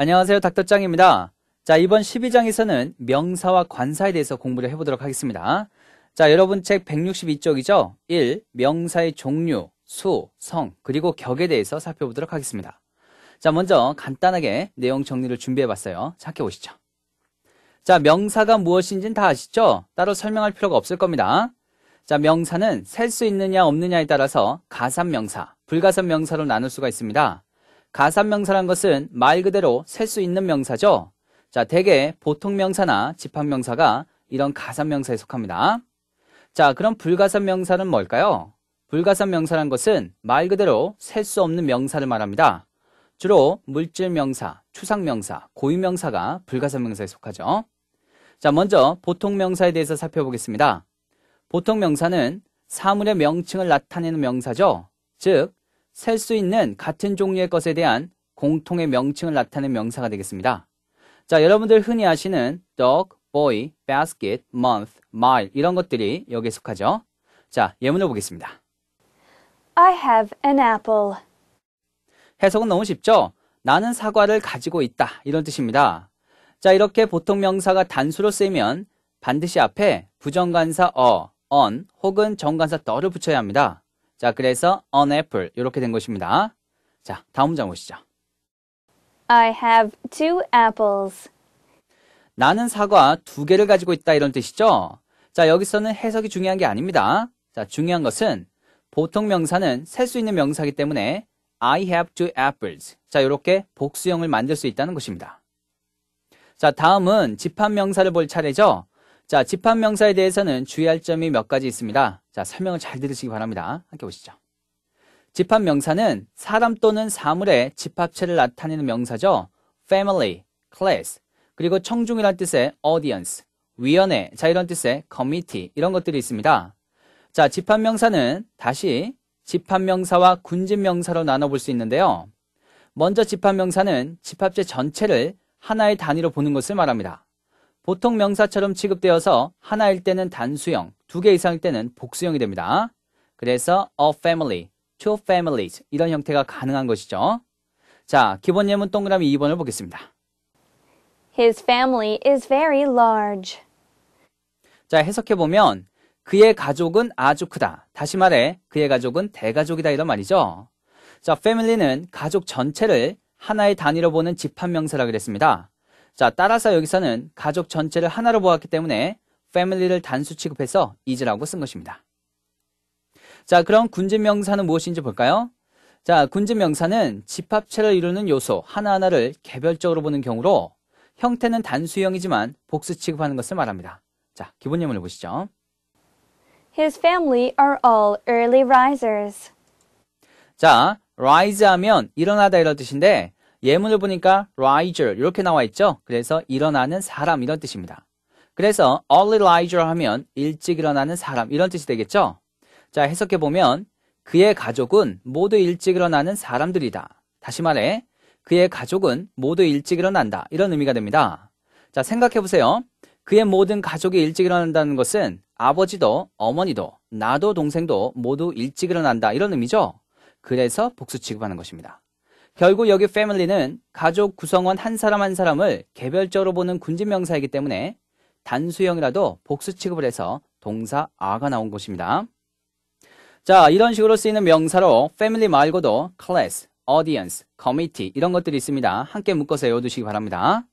안녕하세요. 닥터짱입니다. 자, 이번 12장에서는 명사와 관사에 대해서 공부를 해보도록 하겠습니다. 자, 여러분 책 162쪽이죠? 1. 명사의 종류, 수, 성, 그리고 격에 대해서 살펴보도록 하겠습니다. 자, 먼저 간단하게 내용 정리를 준비해봤어요. 함께 보시죠. 자, 명사가 무엇인지는 다 아시죠? 따로 설명할 필요가 없을 겁니다. 자, 명사는 셀 수 있느냐 없느냐에 따라서 가산 명사, 불가산 명사로 나눌 수가 있습니다. 가산명사란 것은 말 그대로 셀 수 있는 명사죠. 자, 대개 보통 명사나 집합명사가 이런 가산명사에 속합니다. 자, 그럼 불가산명사는 뭘까요? 불가산명사란 것은 말 그대로 셀 수 없는 명사를 말합니다. 주로 물질명사, 추상명사, 고유명사가 불가산명사에 속하죠. 자, 먼저 보통명사에 대해서 살펴보겠습니다. 보통명사는 사물의 명칭을 나타내는 명사죠. 즉, 셀수 있는 같은 종류의 것에 대한 공통의 명칭을 나타내는 명사가 되겠습니다. 자, 여러분들 흔히 아시는 dog, boy, basket, month, mile 이런 것들이 여기에 속하죠. 자, 예문을 보겠습니다. I have an apple. 해석은 너무 쉽죠? 나는 사과를 가지고 있다. 이런 뜻입니다. 자, 이렇게 보통 명사가 단수로 쓰이면 반드시 앞에 부정관사 어, on 혹은 정관사 더를 붙여야 합니다. 자, 그래서 an apple 이렇게 된 것입니다. 자, 다음 문장 보시죠. I have two apples. 나는 사과 두 개를 가지고 있다 이런 뜻이죠. 자, 여기서는 해석이 중요한 게 아닙니다. 자, 중요한 것은 보통 명사는 셀 수 있는 명사이기 때문에 I have two apples. 자, 이렇게 복수형을 만들 수 있다는 것입니다. 자, 다음은 집합 명사를 볼 차례죠. 자, 집합 명사에 대해서는 주의할 점이 몇 가지 있습니다. 자, 설명을 잘 들으시기 바랍니다. 함께 보시죠. 집합 명사는 사람 또는 사물의 집합체를 나타내는 명사죠. family, class, 그리고 청중이란 뜻의 audience, 위원회, 자 이런 뜻의 committee 이런 것들이 있습니다. 자, 집합 명사는 다시 집합 명사와 군집 명사로 나눠 볼수 있는데요. 먼저 집합 명사는 집합체 전체를 하나의 단위로 보는 것을 말합니다. 보통 명사처럼 취급되어서 하나일 때는 단수형, 두 개 이상일 때는 복수형이 됩니다. 그래서 a family, two families 이런 형태가 가능한 것이죠. 자, 기본 예문 동그라미 2번을 보겠습니다. His family is very large. 자, 해석해 보면 그의 가족은 아주 크다. 다시 말해 그의 가족은 대가족이다 이런 말이죠. 자, family는 가족 전체를 하나의 단위로 보는 집합명사라 그랬습니다. 자, 따라서 여기서는 가족 전체를 하나로 보았기 때문에 family를 단수 취급해서 is라고 쓴 것입니다. 자, 그럼 군집명사는 무엇인지 볼까요? 자, 군집명사는 집합체를 이루는 요소 하나하나를 개별적으로 보는 경우로 형태는 단수형이지만 복수 취급하는 것을 말합니다. 자, 기본 예문을 보시죠. His family are all early risers. 자, rise 하면 일어나다 이런 뜻인데 예문을 보니까 riser 이렇게 나와 있죠. 그래서 일어나는 사람 이런 뜻입니다. 그래서 early riser 하면 일찍 일어나는 사람 이런 뜻이 되겠죠. 자, 해석해 보면 그의 가족은 모두 일찍 일어나는 사람들이다. 다시 말해 그의 가족은 모두 일찍 일어난다. 이런 의미가 됩니다. 자, 생각해 보세요. 그의 모든 가족이 일찍 일어난다는 것은 아버지도 어머니도 나도 동생도 모두 일찍 일어난다. 이런 의미죠. 그래서 복수 취급하는 것입니다. 결국 여기 family는 가족 구성원 한 사람 한 사람을 개별적으로 보는 군집 명사이기 때문에 단수형이라도 복수 취급을 해서 동사 아가 나온 것입니다. 자, 이런 식으로 쓰이는 명사로 family 말고도 class, audience, committee 이런 것들이 있습니다. 함께 묶어서 외워두시기 바랍니다.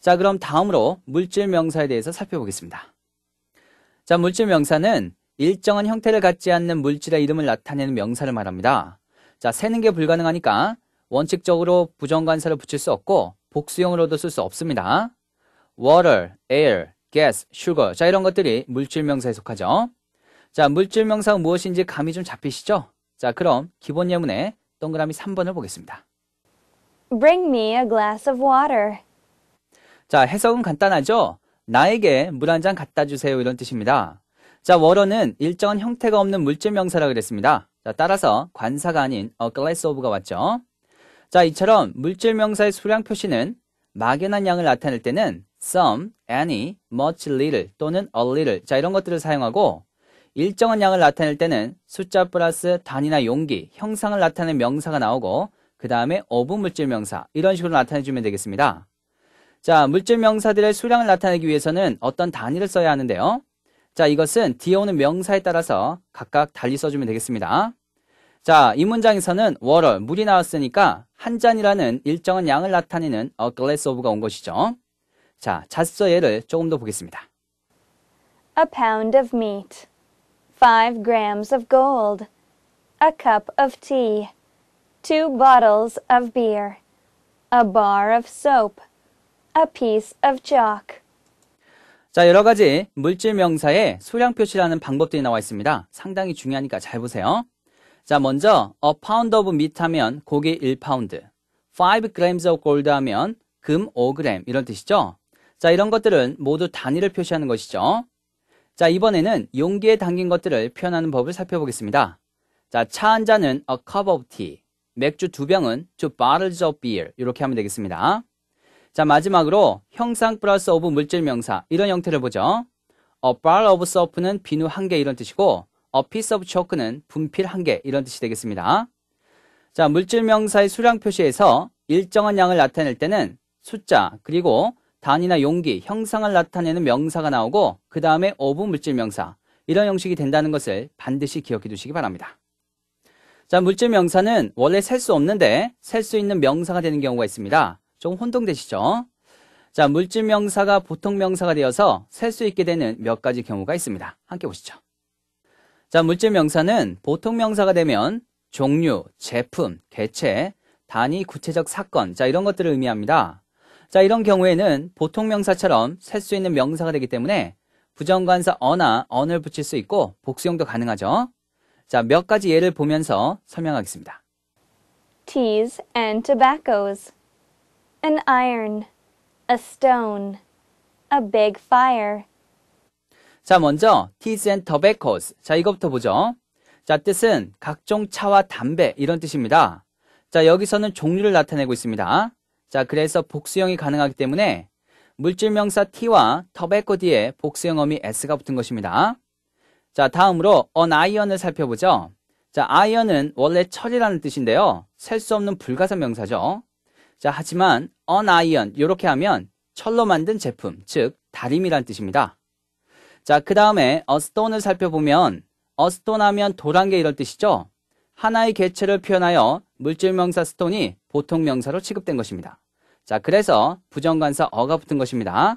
자, 그럼 다음으로 물질 명사에 대해서 살펴보겠습니다. 자, 물질 명사는 일정한 형태를 갖지 않는 물질의 이름을 나타내는 명사를 말합니다. 자, 세는 게 불가능하니까 원칙적으로 부정관사를 붙일 수 없고 복수형으로도 쓸 수 없습니다. water, air, gas, sugar 자 이런 것들이 물질명사에 속하죠. 자 물질명사 가 무엇인지 감이 좀 잡히시죠? 자 그럼 기본 예문에 동그라미 3번을 보겠습니다. Bring me a glass of water. 자 해석은 간단하죠? 나에게 물 한 잔 갖다 주세요 이런 뜻입니다. 자 워러는 일정한 형태가 없는 물질명사라 그랬습니다. 자 따라서 관사가 아닌 a glass of가 왔죠. 자, 이처럼 물질 명사의 수량 표시는 막연한 양을 나타낼 때는 some, any, much, little 또는 a little 자 이런 것들을 사용하고 일정한 양을 나타낼 때는 숫자 플러스 단위나 용기, 형상을 나타내는 명사가 나오고 그 다음에 어부 물질 명사 이런 식으로 나타내주면 되겠습니다. 자, 물질 명사들의 수량을 나타내기 위해서는 어떤 단위를 써야 하는데요. 자, 이것은 뒤에 오는 명사에 따라서 각각 달리 써주면 되겠습니다. 자, 이 문장에서는 water, 물이 나왔으니까 한 잔이라는 일정한 양을 나타내는 a glass of가 온 것이죠. 자, 자습서 예를 조금 더 보겠습니다. A pound of meat, five grams of gold, a cup of tea, two bottles of beer, a bar of soap, a piece of chalk. 자, 여러 가지 물질 명사의 소량 표시라는 방법들이 나와 있습니다. 상당히 중요하니까 잘 보세요. 자, 먼저 a pound of meat 하면 고기 1파운드, 5grams of gold 하면 금 5g 이런 뜻이죠. 자, 이런 것들은 모두 단위를 표시하는 것이죠. 자, 이번에는 용기에 담긴 것들을 표현하는 법을 살펴보겠습니다. 자, 차 한 잔은 a cup of tea, 맥주 두 병은 two bottles of beer 이렇게 하면 되겠습니다. 자, 마지막으로 형상 플러스 오브 물질 명사 이런 형태를 보죠. a bar of soap는 비누 한 개 이런 뜻이고 A piece of chalk는 분필 한 개 이런 뜻이 되겠습니다. 자, 물질 명사의 수량 표시에서 일정한 양을 나타낼 때는 숫자 그리고 단위나 용기, 형상을 나타내는 명사가 나오고 그 다음에 어부 물질 명사 이런 형식이 된다는 것을 반드시 기억해 두시기 바랍니다. 자, 물질 명사는 원래 셀 수 없는데 셀 수 있는 명사가 되는 경우가 있습니다. 좀 혼동되시죠? 자, 물질 명사가 보통 명사가 되어서 셀 수 있게 되는 몇 가지 경우가 있습니다. 함께 보시죠. 자, 물질 명사는 보통 명사가 되면 종류, 제품, 개체, 단위, 구체적 사건, 자, 이런 것들을 의미합니다. 자, 이런 경우에는 보통 명사처럼 셀 수 있는 명사가 되기 때문에 부정관사 어나 언을 붙일 수 있고 복수형도 가능하죠. 자, 몇 가지 예를 보면서 설명하겠습니다. Teas and tobaccos. An iron. A stone. A big fire. 자, 먼저 teas and tobaccos. 자, 이것부터 보죠. 자, 뜻은 각종 차와 담배 이런 뜻입니다. 자, 여기서는 종류를 나타내고 있습니다. 자, 그래서 복수형이 가능하기 때문에 물질명사 t와 tobacco 뒤에 복수형 어미 s가 붙은 것입니다. 자, 다음으로 an iron을 살펴보죠. 자, iron은 원래 철이라는 뜻인데요. 셀 수 없는 불가사 명사죠. 자, 하지만 an iron 이렇게 하면 철로 만든 제품, 즉 다림이란 뜻입니다. 자, 그 다음에 어스톤을 살펴보면 어스톤 하면 도란개 이럴 뜻이죠. 하나의 개체를 표현하여 물질 명사 스톤이 보통 명사로 취급된 것입니다. 자, 그래서 부정관사 어가 붙은 것입니다.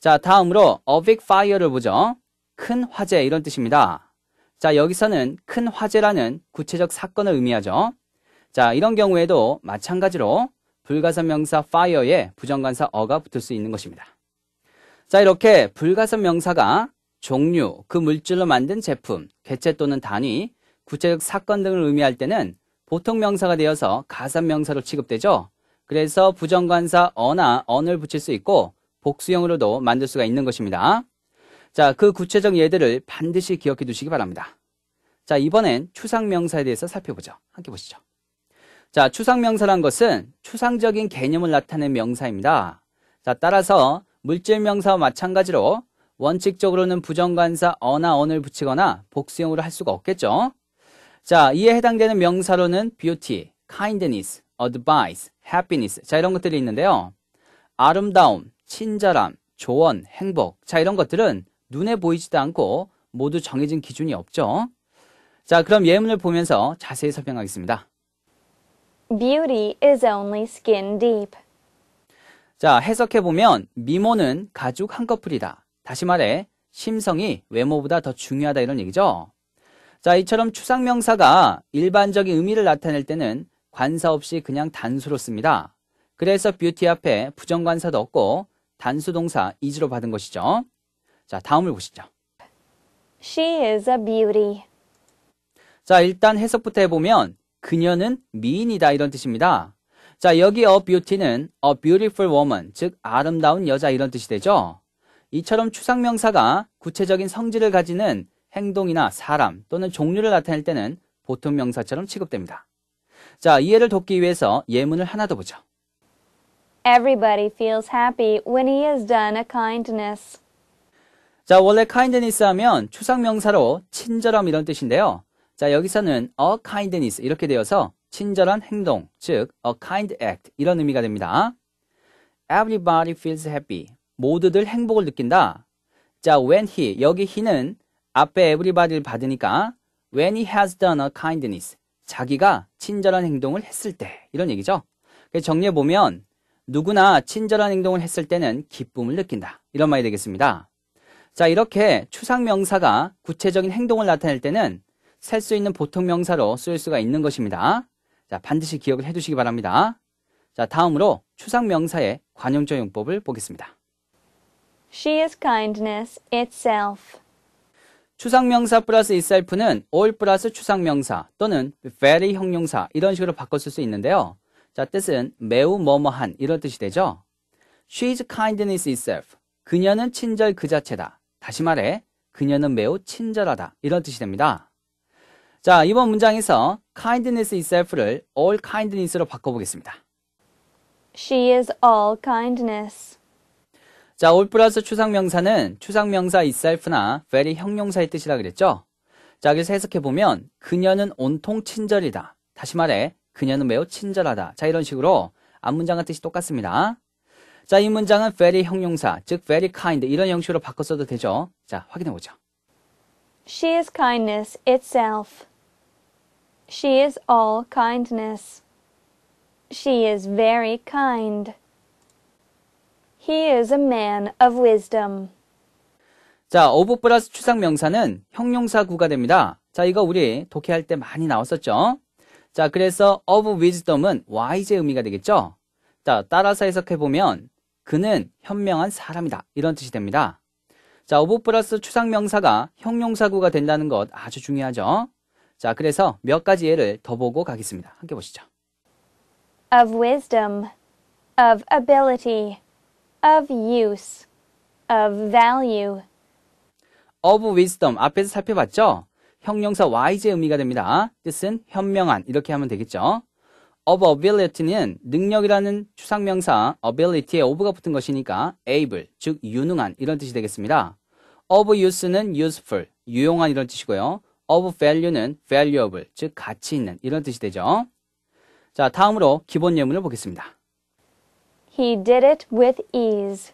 자, 다음으로 a big fire를 보죠. 큰 화재 이런 뜻입니다. 자, 여기서는 큰 화재라는 구체적 사건을 의미하죠. 자, 이런 경우에도 마찬가지로 불가사 명사 fire에 부정관사 어가 붙을 수 있는 것입니다. 자, 이렇게 불가성 명사가 종류, 그 물질로 만든 제품, 개체 또는 단위, 구체적 사건 등을 의미할 때는 보통 명사가 되어서 가산 명사로 취급되죠. 그래서 부정관사 어나 언을 붙일 수 있고 복수형으로도 만들 수가 있는 것입니다. 자, 그 구체적 예들을 반드시 기억해 두시기 바랍니다. 자, 이번엔 추상명사에 대해서 살펴보죠. 함께 보시죠. 자, 추상명사란 것은 추상적인 개념을 나타낸 명사입니다. 자, 따라서 물질명사와 마찬가지로 원칙적으로는 부정관사 어나 언을 붙이거나 복수형으로 할 수가 없겠죠. 자, 이에 해당되는 명사로는 beauty, kindness, advice, happiness 자 이런 것들이 있는데요. 아름다움, 친절함, 조언, 행복 자 이런 것들은 눈에 보이지도 않고 모두 정해진 기준이 없죠. 자, 그럼 예문을 보면서 자세히 설명하겠습니다. Beauty is only skin deep. 자, 해석해보면 미모는 가죽 한꺼풀이다. 다시 말해 심성이 외모보다 더 중요하다 이런 얘기죠. 자, 이처럼 추상명사가 일반적인 의미를 나타낼 때는 관사 없이 그냥 단수로 씁니다. 그래서 뷰티 앞에 부정관사도 없고 단수동사 이즈로 받은 것이죠. 자, 다음을 보시죠. She is a beauty. 자, 일단 해석부터 해보면 그녀는 미인이다 이런 뜻입니다. 자, 여기 a beauty는 a beautiful woman, 즉 아름다운 여자 이런 뜻이 되죠. 이처럼 추상명사가 구체적인 성질을 가지는 행동이나 사람 또는 종류를 나타낼 때는 보통 명사처럼 취급됩니다. 자, 이해를 돕기 위해서 예문을 하나 더 보죠. Everybody feels happy when he has done a kindness. 자, 원래 kindness 하면 추상명사로 친절함 이런 뜻인데요. 자, 여기서는 a kindness 이렇게 되어서 친절한 행동, 즉 a kind act 이런 의미가 됩니다. Everybody feels happy. 모두들 행복을 느낀다. 자, when he, 여기 he는 앞에 everybody를 받으니까 when he has done a kindness, 자기가 친절한 행동을 했을 때 이런 얘기죠. 정리해보면 누구나 친절한 행동을 했을 때는 기쁨을 느낀다. 이런 말이 되겠습니다. 자, 이렇게 추상 명사가 구체적인 행동을 나타낼 때는 셀 수 있는 보통 명사로 쓸 수가 있는 것입니다. 자, 반드시 기억을 해두시기 바랍니다. 자, 다음으로 추상 명사의 관용적 용법을 보겠습니다. She is kindness itself. 추상명사 플러스 itself는 all 플러스 추상명사 또는 very 형용사 이런 식으로 바꿔 쓸수 있는데요. 자, 뜻은 매우 뭐뭐한 이런 뜻이 되죠. She's kindness itself. 그녀는 친절 그 자체다. 다시 말해, 그녀는 매우 친절하다. 이런 뜻이 됩니다. 자, 이번 문장에서 kindness itself를 all kindness로 바꿔보겠습니다. She is all kindness. 자, a 플러스 추상명사는 추상명사 itself나 very 형용사의 뜻이라 그랬죠? 자, 그래서 해석해보면 그녀는 온통 친절이다. 다시 말해 그녀는 매우 친절하다. 자, 이런 식으로 앞 문장과 뜻이 똑같습니다. 자, 이 문장은 very 형용사, 즉 very kind 이런 형식으로 바꿔 써도 되죠? 자, 확인해보죠. She is kindness itself. She is all kindness. She is very kind. He is a man of wisdom. 자, of 플러스 추상명사는 형용사구가 됩니다. 자, 이거 우리 독해할 때 많이 나왔었죠? 자, 그래서 of wisdom은 wise의 의미가 되겠죠? 자, 따라서 해석해보면 그는 현명한 사람이다. 이런 뜻이 됩니다. 자, of 플러스 추상명사가 형용사구가 된다는 것 아주 중요하죠? 자, 그래서 몇 가지 예를 더 보고 가겠습니다. 함께 보시죠. of wisdom, of ability, of use, of value. of wisdom 앞에서 살펴봤죠? 형용사 wise의 의미가 됩니다. 뜻은 현명한 이렇게 하면 되겠죠. of ability는 능력이라는 추상명사 ability에 of가 붙은 것이니까 able 즉 유능한 이런 뜻이 되겠습니다. of use는 useful 유용한 이런 뜻이고요. of value는 valuable, 즉 가치 있는 이런 뜻이 되죠. 자, 다음으로 기본 예문을 보겠습니다. He did it with ease.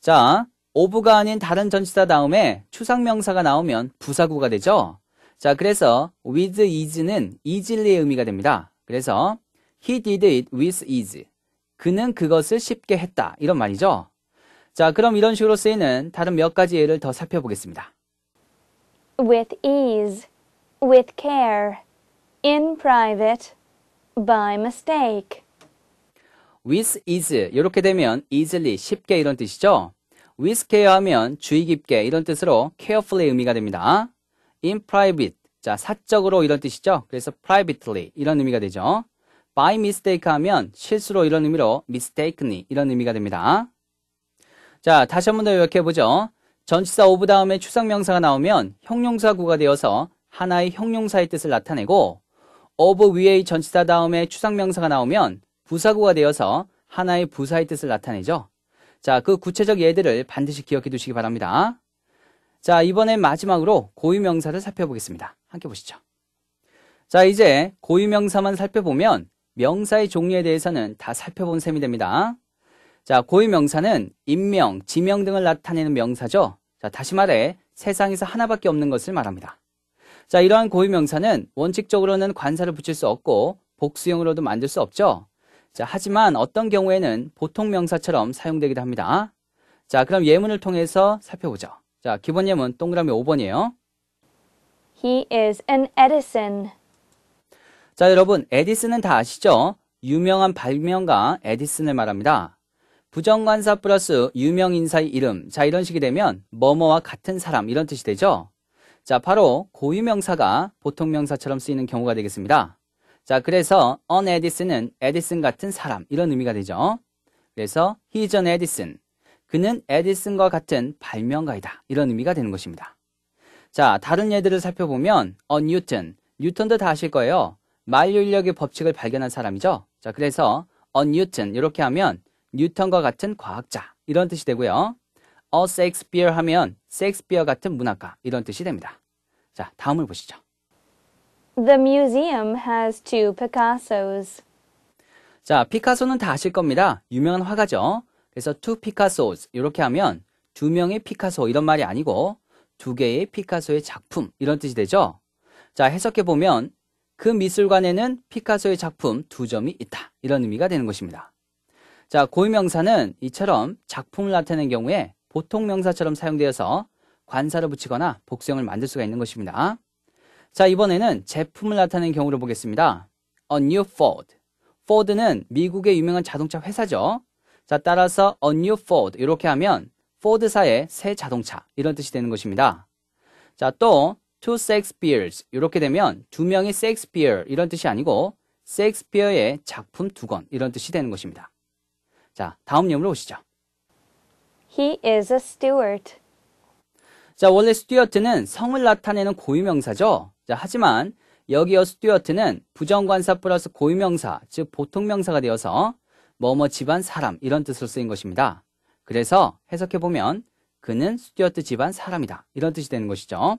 자, of가 아닌 다른 전치사 다음에 추상명사가 나오면 부사구가 되죠. 자, 그래서 with ease는 easily의 의미가 됩니다. 그래서 he did it with ease. 그는 그것을 쉽게 했다. 이런 말이죠. 자, 그럼 이런 식으로 쓰이는 다른 몇 가지 예를 더 살펴보겠습니다. with ease, with care, in private, by mistake. with ease 이렇게 되면 easily 쉽게 이런 뜻이죠. with care 하면 주의 깊게 이런 뜻으로 carefully 의미가 됩니다. in private 자 사적으로 이런 뜻이죠. 그래서 privately 이런 의미가 되죠. by mistake 하면 실수로 이런 의미로 mistakenly 이런 의미가 됩니다. 자 다시 한 번 더 요약해 보죠. 전치사 오브 다음에 추상 명사가 나오면 형용사구가 되어서 하나의 형용사의 뜻을 나타내고 오브 위의 전치사 다음에 추상 명사가 나오면 부사구가 되어서 하나의 부사의 뜻을 나타내죠. 자, 그 구체적 예들을 반드시 기억해 두시기 바랍니다. 자, 이번엔 마지막으로 고유명사를 살펴보겠습니다. 함께 보시죠. 자, 이제 고유명사만 살펴보면 명사의 종류에 대해서는 다 살펴본 셈이 됩니다. 자, 고유명사는 인명, 지명 등을 나타내는 명사죠. 자, 다시 말해 세상에서 하나밖에 없는 것을 말합니다. 자, 이러한 고유 명사는 원칙적으로는 관사를 붙일 수 없고 복수형으로도 만들 수 없죠. 자, 하지만 어떤 경우에는 보통 명사처럼 사용되기도 합니다. 자, 그럼 예문을 통해서 살펴보죠. 자, 기본 예문 동그라미 5번이에요. He is an Edison. 자, 여러분, 에디슨은 다 아시죠? 유명한 발명가 에디슨을 말합니다. 부정관사 플러스 유명 인사의 이름. 자, 이런 식이 되면 뭐뭐와 같은 사람 이런 뜻이 되죠. 자, 바로 고유명사가 보통 명사처럼 쓰이는 경우가 되겠습니다. 자, 그래서 on Edison은 에디슨 같은 사람 이런 의미가 되죠. 그래서 he's an Edison. 그는 에디슨과 같은 발명가이다. 이런 의미가 되는 것입니다. 자, 다른 예들을 살펴보면 a Newton, 뉴턴도 다 아실 거예요. 만류 인력의 법칙을 발견한 사람이죠. 자, 그래서 a Newton 이렇게 하면 뉴턴과 같은 과학자 이런 뜻이 되고요. 어 섹스피어 하면 섹스피어 같은 문학가 이런 뜻이 됩니다. 자, 다음을 보시죠. The museum has two Picassos. 자, 피카소는 다 아실 겁니다. 유명한 화가죠. 그래서 two Picassos 이렇게 하면 두 명의 피카소 이런 말이 아니고 두 개의 피카소의 작품 이런 뜻이 되죠. 자, 해석해 보면 그 미술관에는 피카소의 작품 두 점이 있다. 이런 의미가 되는 것입니다. 자, 고유명사는 이처럼 작품을 나타내는 경우에 보통 명사처럼 사용되어서 관사를 붙이거나 복수형을 만들 수가 있는 것입니다. 자, 이번에는 제품을 나타내는 경우를 보겠습니다. A new Ford. Ford는 미국의 유명한 자동차 회사죠. 자, 따라서 A new Ford 이렇게 하면 f o r d 사의새 자동차 이런 뜻이 되는 것입니다. 자, 또 two Shakespeares 이렇게 되면 두 명의 Shakespeare 이런 뜻이 아니고 Shakespeare의 작품 두 권 이런 뜻이 되는 것입니다. 자, 다음 예문로오시죠 He is a steward. 자, 원래 스튜어트는 성을 나타내는 고유명사죠. 자, 하지만 여기어 스튜어트는 부정관사 플러스 고유명사, 즉 보통명사가 되어서 뭐뭐 집안 사람 이런 뜻으로 쓰인 것입니다. 그래서 해석해보면 그는 스튜어트 집안 사람이다. 이런 뜻이 되는 것이죠.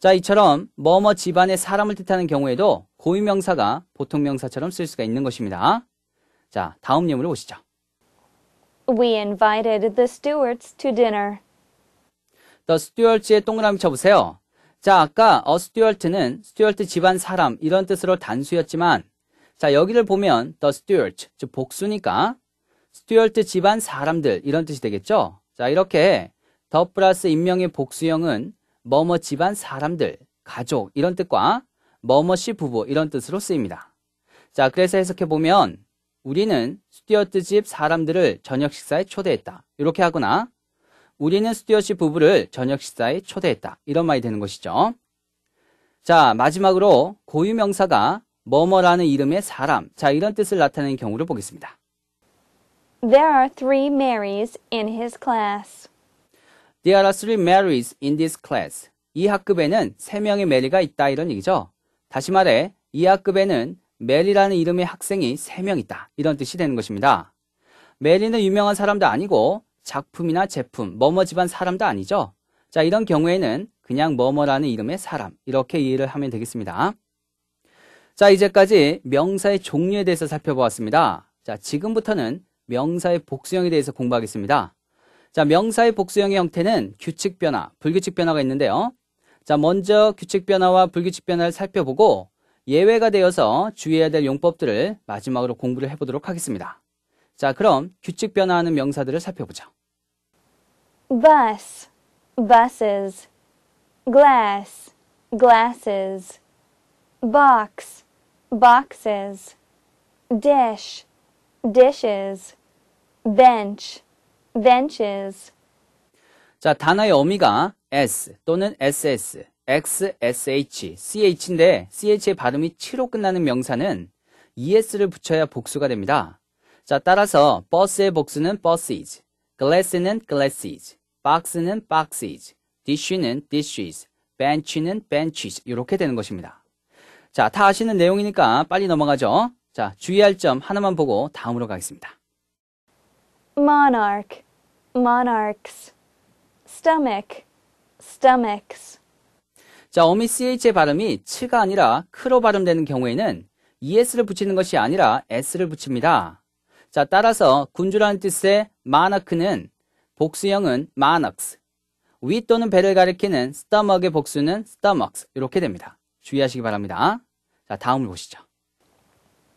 자, 이처럼 뭐뭐 집안의 사람을 뜻하는 경우에도 고유명사가 보통명사처럼 쓸 수가 있는 것입니다. 자, 다음 예문로 보시죠. We invited the stewards to dinner. The stewards에 동그라미 쳐보세요. 자, 아까 a steward는 steward 집안 사람 이런 뜻으로 단수였지만 자, 여기를 보면 the steward, 즉 복수니까 steward 집안 사람들 이런 뜻이 되겠죠? 자, 이렇게 the 플러스 인명의 복수형은 뭐뭐 집안 사람들, 가족 이런 뜻과 뭐뭐 씨 부부 이런 뜻으로 쓰입니다. 자, 그래서 해석해보면 우리는 스튜어트 집 사람들을 저녁 식사에 초대했다. 이렇게 하거나 우리는 스튜어트 부부를 저녁 식사에 초대했다. 이런 말이 되는 것이죠. 자, 마지막으로 고유명사가 뭐뭐라는 이름의 사람. 자, 이런 뜻을 나타내는 경우를 보겠습니다. There are three Marys in his class. There are three Marys in this class. 이 학급에는 세 명의 메리가 있다 이런 얘기죠. 다시 말해, 이 학급에는 메리라는 이름의 학생이 3명 있다. 이런 뜻이 되는 것입니다. 메리는 유명한 사람도 아니고 작품이나 제품, 머머 집안 사람도 아니죠. 자, 이런 경우에는 그냥 머머라는 이름의 사람 이렇게 이해를 하면 되겠습니다. 자, 이제까지 명사의 종류에 대해서 살펴보았습니다. 자, 지금부터는 명사의 복수형에 대해서 공부하겠습니다. 자, 명사의 복수형의 형태는 규칙 변화, 불규칙 변화가 있는데요. 자, 먼저 규칙 변화와 불규칙 변화를 살펴보고 예외가 되어서 주의해야 될 용법들을 마지막으로 공부를 해보도록 하겠습니다. 자, 그럼 규칙 변화하는 명사들을 살펴보죠. bus, buses, glass, glasses, box, boxes, dish, dishes, bench, benches. 자, 단어의 어미가 s 또는 ss, XSH, CH인데 CH의 발음이 7로 끝나는 명사는 ES를 붙여야 복수가 됩니다. 자, 따라서 버스의 복수는 buses, glass는 glasses, box는 boxes, dish는 dishes, bench는 benches 이렇게 되는 것입니다. 자, 다 아시는 내용이니까 빨리 넘어가죠. 자, 주의할 점 하나만 보고 다음으로 가겠습니다. monarch, monarchs, stomach, stomachs 자, 어미 CH의 발음이 츠가 아니라 크로 발음되는 경우에는 ES를 붙이는 것이 아니라 S를 붙입니다. 자, 따라서 군주라는 뜻의 마나크는 복수형은 마낙스, 위 또는 배를 가리키는 스타먹의 복수는 스타먹스 이렇게 됩니다. 주의하시기 바랍니다. 자, 다음을 보시죠.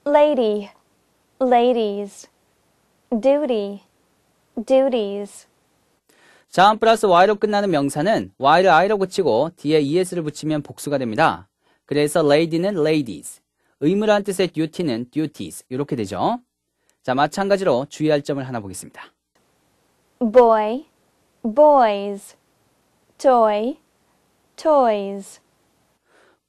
lady, ladies, duty, duties 자음 플러스 y로 끝나는 명사는 y를 i로 고치고 뒤에 es를 붙이면 복수가 됩니다. 그래서 lady는 ladies, 의무라는 뜻의 duty는 duties 이렇게 되죠. 자 마찬가지로 주의할 점을 하나 보겠습니다. boy, boys, toy, toys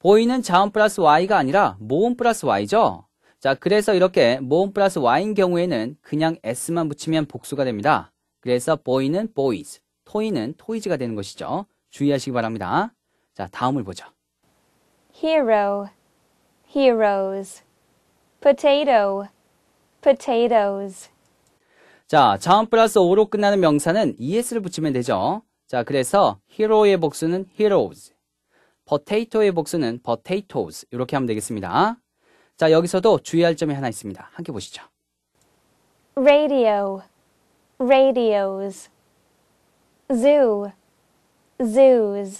boy는 자음 플러스 y가 아니라 모음 플러스 y죠. 자 그래서 이렇게 모음 플러스 y인 경우에는 그냥 s만 붙이면 복수가 됩니다. 그래서 boy는 boys, 토이는 토이즈가 되는 것이죠. 주의하시기 바랍니다. 자, 다음을 보죠. hero, heroes, potato, potatoes. 자, 자음 플러스 오로 끝나는 명사는 es를 붙이면 되죠. 자, 그래서 hero의 복수는 heroes, potato의 복수는 potatoes 이렇게 하면 되겠습니다. 자, 여기서도 주의할 점이 하나 있습니다. 함께 보시죠. radio, radios. zoo, zoos.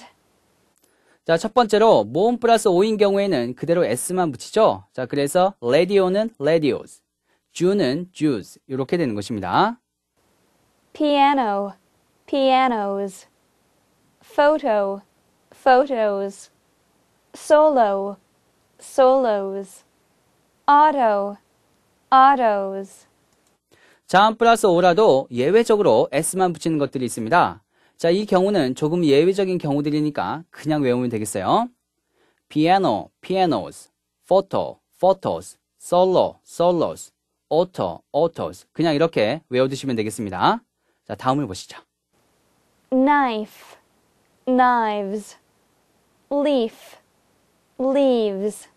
자, 첫 번째로 모음 플러스 오인 경우에는 그대로 s만 붙이죠. 자, 그래서 radio는 radios, jew는 jews 이렇게 되는 것입니다. piano, pianos, photo, photos, solo, solos, auto, autos. 자음 플러스 오라도 예외적으로 s만 붙이는 것들이 있습니다. 자, 이 경우는 조금 예외적인 경우들이니까 그냥 외우면 되겠어요. piano, pianos, photo, photos, solo, solos, auto, autos. 그냥 이렇게 외워두시면 되겠습니다. 자, 다음을 보시죠. knife, knives, leaf, leaves.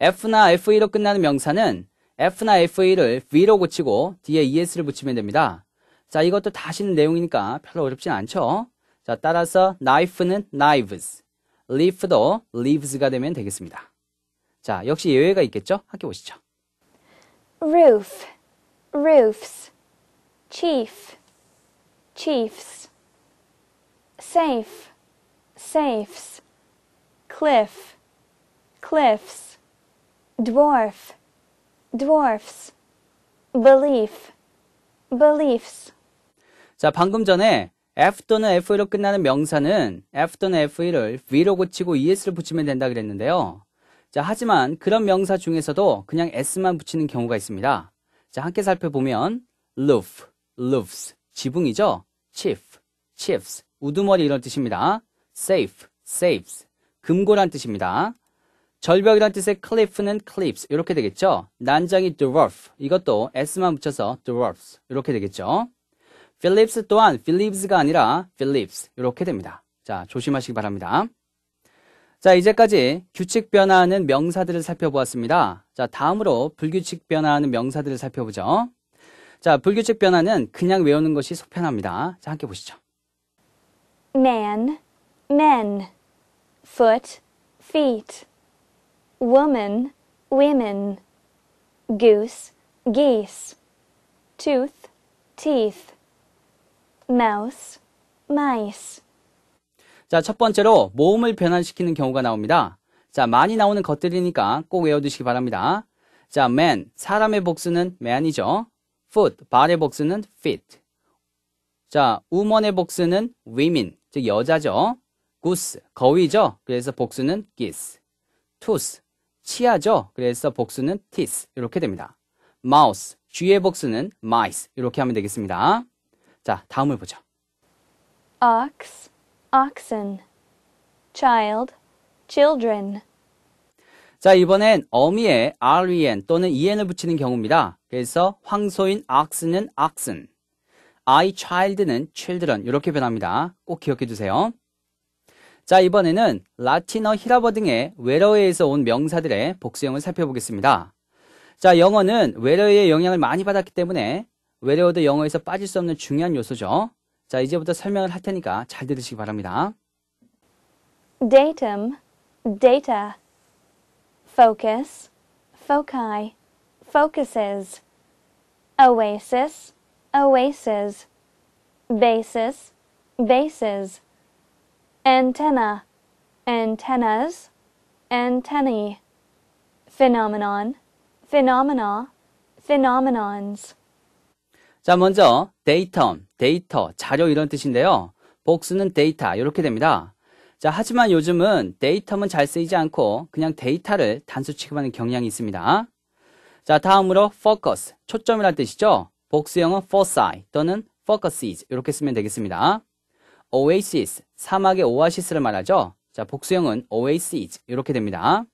F나 f 1로 끝나는 명사는 F나 FA를 V로 고치고 뒤에 ES를 붙이면 됩니다. 자, 이것도 다시는 내용이니까 별로 어렵진 않죠? 자, 따라서 knife는 knives, leaf도 leaves가 되면 되겠습니다. 자, 역시 예외가 있겠죠? 함께 보시죠. roof, roofs, chief, chiefs, safe, safes, cliff, cliffs, dwarf, dwarfs, belief, beliefs. 자, 방금 전에 f 또는 fe로 끝나는 명사는 f 또는 fe를 v로 고치고 es를 붙이면 된다 그랬는데요. 자, 하지만 그런 명사 중에서도 그냥 s만 붙이는 경우가 있습니다. 자, 함께 살펴보면 roof, roofs, 지붕이죠. chief, chiefs, 우두머리 이런 뜻입니다. safe, s a f e s 금고란 뜻입니다. 절벽이란 뜻의 cliff는 cliffs 이렇게 되겠죠. 난장이 dwarf 이것도 s만 붙여서 dwarfs 이렇게 되겠죠. Phillips 또한 Phillips가 아니라 Phillips 이렇게 됩니다. 자 조심하시기 바랍니다. 자 이제까지 규칙 변화하는 명사들을 살펴보았습니다. 자 다음으로 불규칙 변화하는 명사들을 살펴보죠. 자 불규칙 변화는 그냥 외우는 것이 속편합니다. 자 함께 보시죠. Man, men, foot, feet woman, women, goose, geese, tooth, teeth, mouse, mice. 자, 첫 번째로 모음을 변환시키는 경우가 나옵니다. 자, 많이 나오는 것들이니까 꼭 외워두시기 바랍니다. 자, man, 사람의 복수는 man이죠. foot, 발의 복수는 feet. 자, woman의 복수는 women, 즉 여자죠. goose, 거위죠. 그래서 복수는 geese. tooth, 치아죠. 그래서 복수는 teeth 이렇게 됩니다. mouse, 쥐의 복수는 mice 이렇게 하면 되겠습니다. 자, 다음을 보죠. ox, oxen, child, children. 자, 이번엔 어미에 ren 또는 en을 붙이는 경우입니다. 그래서 황소인 ox는 oxen, i child는 children 이렇게 변합니다. 꼭 기억해 두세요. 자, 이번에는 라틴어, 히라버 등의 외래어에서 온 명사들의 복수형을 살펴보겠습니다. 자, 영어는 외래어의 영향을 많이 받았기 때문에 외래어도 영어에서 빠질 수 없는 중요한 요소죠. 자, 이제부터 설명을 할 테니까 잘 들으시기 바랍니다. datum, data, focus, foci, focuses, oasis, oases, basis, bases antenna, antennas, antennae, phenomenon, phenomena, phenomenons. 자, 먼저 데이터, 데이터, 자료 이런 뜻인데요. 복수는 데이터 이렇게 됩니다. 자, 하지만 요즘은 데이터는 잘 쓰이지 않고 그냥 데이터를 단수 취급하는 경향이 있습니다. 자, 다음으로 focus, 초점이란 뜻이죠. 복수형은 foci 또는 focuses 이렇게 쓰면 되겠습니다. oasis, 사막의 오아시스를 말하죠. 자, 복수형은 oasis 이렇게 됩니다.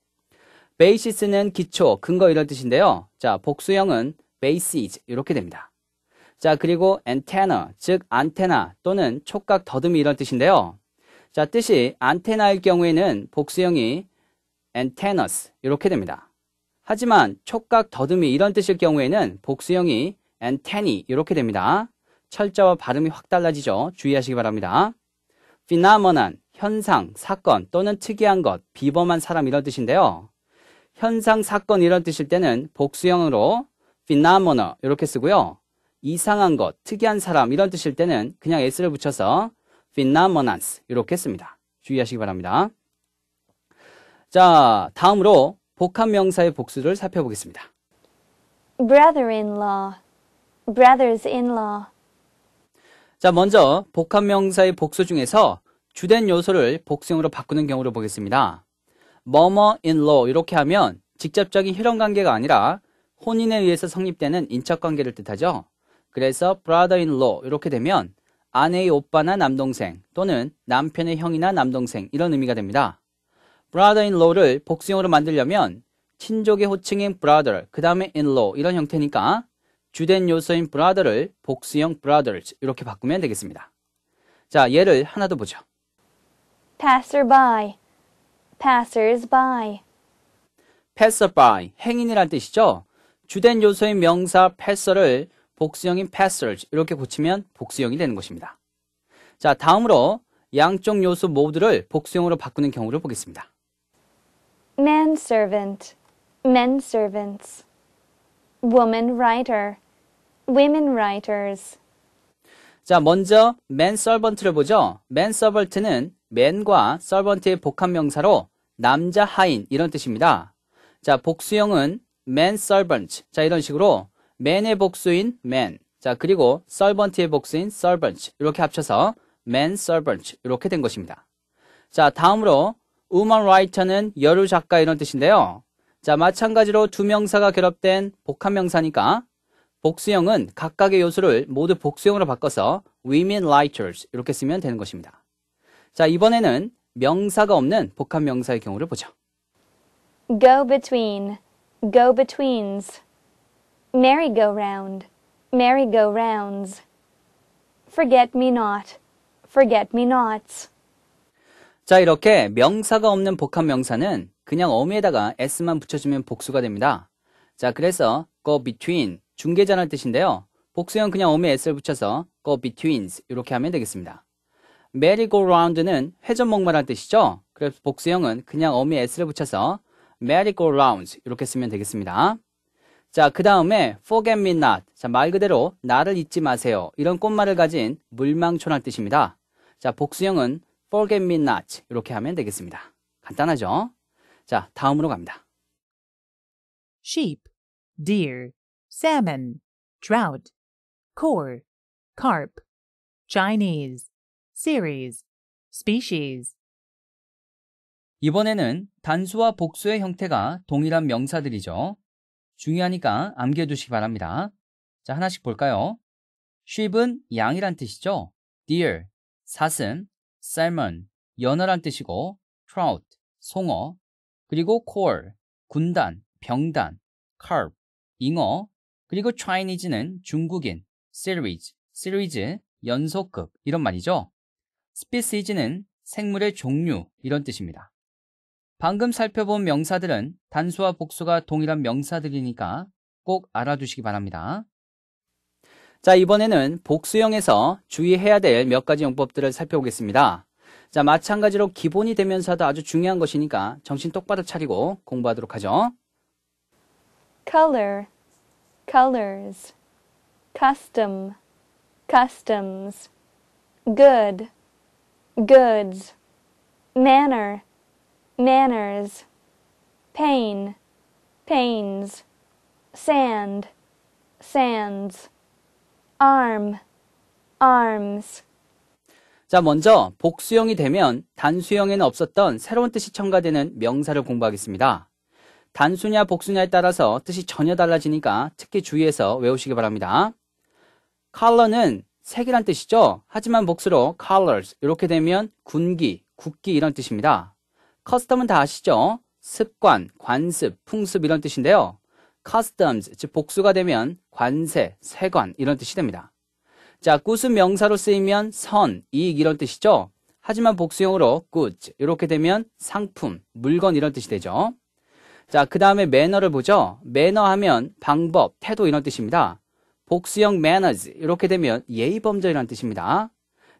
basis는 기초, 근거 이런 뜻인데요. 자, 복수형은 basis 이렇게 됩니다. 자, 그리고 antenna, 즉 안테나 또는 촉각 더듬이 이런 뜻인데요. 자, 뜻이 안테나일 경우에는 복수형이 antennas 이렇게 됩니다. 하지만 촉각 더듬이 이런 뜻일 경우에는 복수형이 antennae 이렇게 됩니다. 철자와 발음이 확 달라지죠. 주의하시기 바랍니다. phenomenon, 현상, 사건 또는 특이한 것, 비범한 사람 이런 뜻인데요. 현상, 사건 이런 뜻일 때는 복수형으로 phenomena 이렇게 쓰고요. 이상한 것, 특이한 사람 이런 뜻일 때는 그냥 s를 붙여서 phenomenons 이렇게 씁니다. 주의하시기 바랍니다. 자, 다음으로 복합 명사의 복수를 살펴보겠습니다. brother-in-law, brothers-in-law 자, 먼저 복합명사의 복수 중에서 주된 요소를 복수형으로 바꾸는 경우를 보겠습니다. 뭐뭐 in law 이렇게 하면 직접적인 혈연관계가 아니라 혼인에 의해서 성립되는 인척관계를 뜻하죠. 그래서 brother in law 이렇게 되면 아내의 오빠나 남동생 또는 남편의 형이나 남동생 이런 의미가 됩니다. brother in law를 복수형으로 만들려면 친족의 호칭인 brother 그 다음에 in law 이런 형태니까 주된 요소인 brother를 복수형 brothers 이렇게 바꾸면 되겠습니다. 자, 예를 하나 더 보죠. passerby, passersby. passerby, 행인이란 뜻이죠. 주된 요소인 명사 passer를 복수형인 passers 이렇게 고치면 복수형이 되는 것입니다. 자, 다음으로 양쪽 요소 모두를 복수형으로 바꾸는 경우를 보겠습니다. manservant, menservants woman writer, women writers. 자, 먼저 man servant를 보죠. man servant는 man과 servant의 복합 명사로 남자 하인 이런 뜻입니다. 자, 복수형은 man servant. 자, 이런 식으로 man의 복수인 man. 자, 그리고 servant의 복수인 servant. 이렇게 합쳐서 man servant 이렇게 된 것입니다. 자, 다음으로 woman writer는 여류 작가 이런 뜻인데요. 자, 마찬가지로 두 명사가 결합된 복합 명사니까 복수형은 각각의 요소를 모두 복수형으로 바꿔서 women writers 이렇게 쓰면 되는 것입니다. 자, 이번에는 명사가 없는 복합 명사의 경우를 보죠. go between, go betweens, merry-go-round, merry-go-rounds, forget-me-not, forget-me-nots. 자, 이렇게 명사가 없는 복합 명사는 그냥 어미에다가 s만 붙여주면 복수가 됩니다. 자, 그래서 go between 중계자란 뜻인데요. 복수형 그냥 어미 에 s를 붙여서 go betweens 이렇게 하면 되겠습니다. merry-go-round는 회전목마란 뜻이죠. 그래서 복수형은 그냥 어미 에 s를 붙여서 merry-go-round 이렇게 쓰면 되겠습니다. 자, 그 다음에 forget me not. 자, 말 그대로 나를 잊지 마세요. 이런 꽃말을 가진 물망초란 뜻입니다. 자, 복수형은 forget me not 이렇게 하면 되겠습니다. 간단하죠? 자, 다음으로 갑니다. sheep, deer, salmon, trout, core, carp, Chinese, series, species. 이번에는 단수와 복수의 형태가 동일한 명사들이죠. 중요하니까 암기해두시기 바랍니다. 자, 하나씩 볼까요? sheep은 양이란 뜻이죠. deer, 사슴, salmon, 연어란 뜻이고, trout, 송어, 그리고 콜, 군단, 병단, c a 잉어, 그리고 Chinese는 중국인, series, series, 연속급 이런 말이죠. species는 생물의 종류 이런 뜻입니다. 방금 살펴본 명사들은 단수와 복수가 동일한 명사들이니까 꼭 알아두시기 바랍니다. 자, 이번에는 복수형에서 주의해야 될 몇 가지 용법들을 살펴보겠습니다. 자, 마찬가지로 기본이 되면서도 아주 중요한 것이니까 정신 똑바로 차리고 공부하도록 하죠. color, colors, custom, customs, good, goods, manner, manners, pain, pains, sand, sands, arm, arms, 자, 먼저 복수형이 되면 단수형에는 없었던 새로운 뜻이 첨가되는 명사를 공부하겠습니다. 단수냐 복수냐에 따라서 뜻이 전혀 달라지니까 특히 주의해서 외우시기 바랍니다. color는 색이란 뜻이죠. 하지만 복수로 colors 이렇게 되면 군기, 국기 이런 뜻입니다. custom은 다 아시죠? 습관, 관습, 풍습 이런 뜻인데요. customs 즉 복수가 되면 관세, 세관 이런 뜻이 됩니다. 자, 굿은 명사로 쓰이면 선, 이익 이런 뜻이죠. 하지만 복수형으로 g o 이렇게 되면 상품, 물건 이런 뜻이 되죠. 자, 그 다음에 매너를 보죠. 매너 하면 방법, 태도 이런 뜻입니다. 복수형 manners 이렇게 되면 예의범절이는 뜻입니다.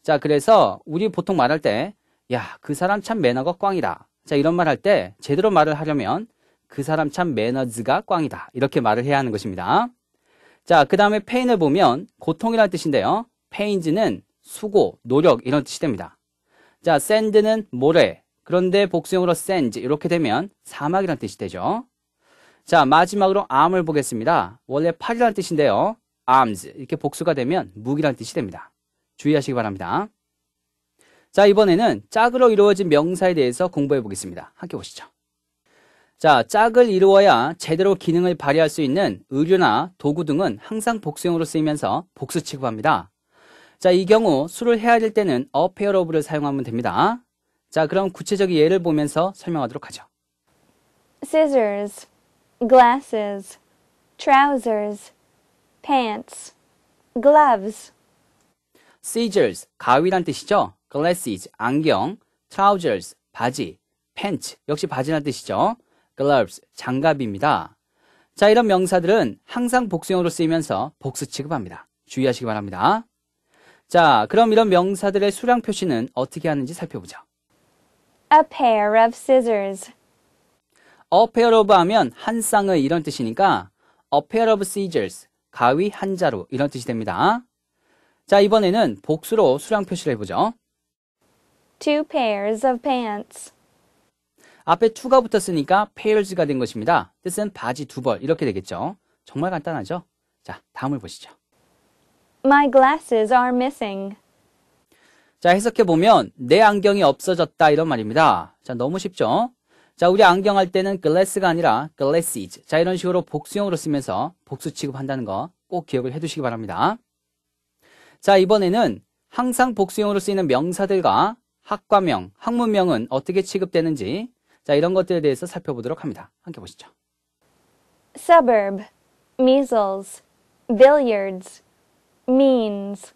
자, 그래서 우리 보통 말할 때 야, 그 사람 참 매너가 꽝이다. 자, 이런 말 할 때 제대로 말을 하려면 그 사람 참 매너즈가 꽝이다. 이렇게 말을 해야 하는 것입니다. 자, 그 다음에 페인을 보면 고통이라는 뜻인데요. 페인즈는 수고, 노력 이런 뜻이 됩니다. 자, 샌드는 모래. 그런데 복수형으로 샌즈 이렇게 되면 사막이라는 뜻이 되죠. 자, 마지막으로 암을 보겠습니다. 원래 팔이라는 뜻인데요. arms 이렇게 복수가 되면 무기라는 뜻이 됩니다. 주의하시기 바랍니다. 자, 이번에는 짝으로 이루어진 명사에 대해서 공부해 보겠습니다. 함께 보시죠. 자, 짝을 이루어야 제대로 기능을 발휘할 수 있는 의류나 도구 등은 항상 복수형으로 쓰이면서 복수 취급합니다. 자, 이 경우 수를 헤아릴 때는 a pair of를 사용하면 됩니다. 자, 그럼 구체적인 예를 보면서 설명하도록 하죠. scissors, glasses, trousers, pants, gloves. scissors, 가위란 뜻이죠. glasses, 안경, trousers, 바지, pants, 역시 바지란 뜻이죠. gloves, 장갑입니다. 자, 이런 명사들은 항상 복수형으로 쓰이면서 복수 취급합니다. 주의하시기 바랍니다. 자, 그럼 이런 명사들의 수량 표시는 어떻게 하는지 살펴보죠. A pair of scissors. A pair of 하면 한 쌍의 이런 뜻이니까 A pair of scissors, 가위 한 자루 이런 뜻이 됩니다. 자, 이번에는 복수로 수량 표시를 해보죠. Two pairs of pants. 앞에 t 가 붙었으니까 pairs가 된 것입니다. 뜻은 바지 두 벌 이렇게 되겠죠. 정말 간단하죠? 자, 다음을 보시죠. My glasses are missing. 자, 해석해 보면 내 안경이 없어졌다 이런 말입니다. 자, 너무 쉽죠? 자, 우리 안경 할 때는 glass가 아니라 glasses. 자, 이런 식으로 복수형으로 쓰면서 복수 취급한다는 거 꼭 기억을 해 두시기 바랍니다. 자, 이번에는 항상 복수형으로 쓰이는 명사들과 학과명, 학문명은 어떻게 취급되는지 자, 이런 것들에 대해서 살펴보도록 합니다. 함께 보시죠. suburb, measles, billiards, means,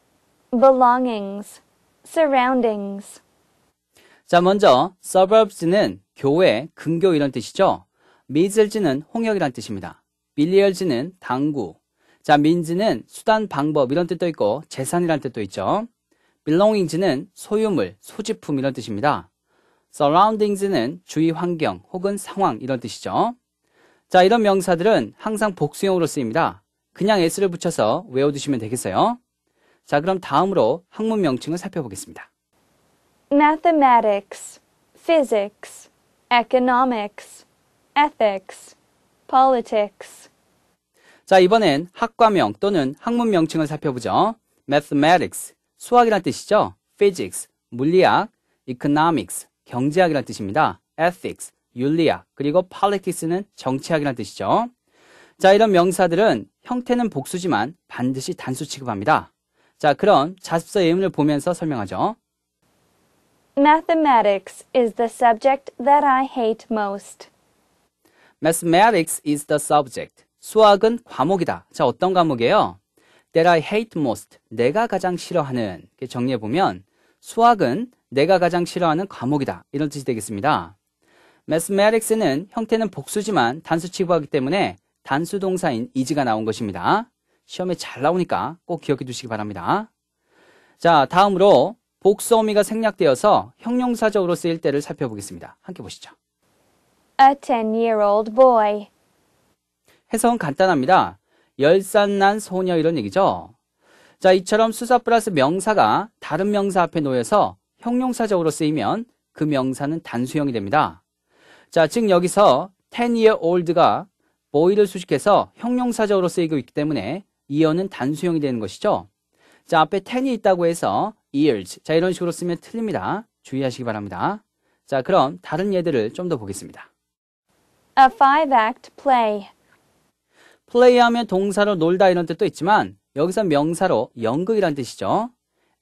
belongings, surroundings. 자, 먼저 suburbs는 교회, 근교 이런 뜻이죠. measles는 홍역이란 뜻입니다. billiards는 당구. 자, means는 수단, 방법 이런 뜻도 있고 재산이란 뜻도 있죠. belongings는 소유물, 소지품 이런 뜻입니다. surroundings는 주위 환경 혹은 상황 이런 뜻이죠. 자, 이런 명사들은 항상 복수형으로 쓰입니다. 그냥 s를 붙여서 외워두시면 되겠어요. 자, 그럼 다음으로 학문 명칭을 살펴보겠습니다. mathematics, physics, economics, ethics, politics. 자, 이번엔 학과명 또는 학문 명칭을 살펴보죠. mathematics, 수학이란 뜻이죠. physics, 물리학, economics, 경제학이란 뜻입니다. ethics, 윤리학, 그리고 politics는 정치학이란 뜻이죠. 자, 이런 명사들은 형태는 복수지만 반드시 단수 취급합니다. 자, 그럼 자습서 예문을 보면서 설명하죠. Mathematics is the subject that I hate most. Mathematics is the subject. 수학은 과목이다. 자, 어떤 과목이에요? That I hate most. 내가 가장 싫어하는. 정리해보면 수학은 내가 가장 싫어하는 과목이다. 이런 뜻이 되겠습니다. mathematics는 형태는 복수지만 단수 취급하기 때문에 단수 동사인 is가 나온 것입니다. 시험에 잘 나오니까 꼭 기억해 두시기 바랍니다. 자, 다음으로 복수 어미가 생략되어서 형용사적으로 쓰일 때를 살펴보겠습니다. 함께 보시죠. A 10-year-old boy. 해석은 간단합니다. 열산난 소녀 이런 얘기죠. 자, 이처럼 수사 플러스 명사가 다른 명사 앞에 놓여서 형용사적으로 쓰이면 그 명사는 단수형이 됩니다. 자, 즉 여기서 10year old가 boy를 수식해서 형용사적으로 쓰이고 있기 때문에 year는 단수형이 되는 것이죠. 자, 앞에 10이 있다고 해서 years. 자, 이런 식으로 쓰면 틀립니다. 주의하시기 바랍니다. 자, 그럼 다른 예들을 좀 더 보겠습니다. A five-act play. 플레이하면 동사로 놀다 이런 뜻도 있지만 여기서 명사로 연극이란 뜻이죠.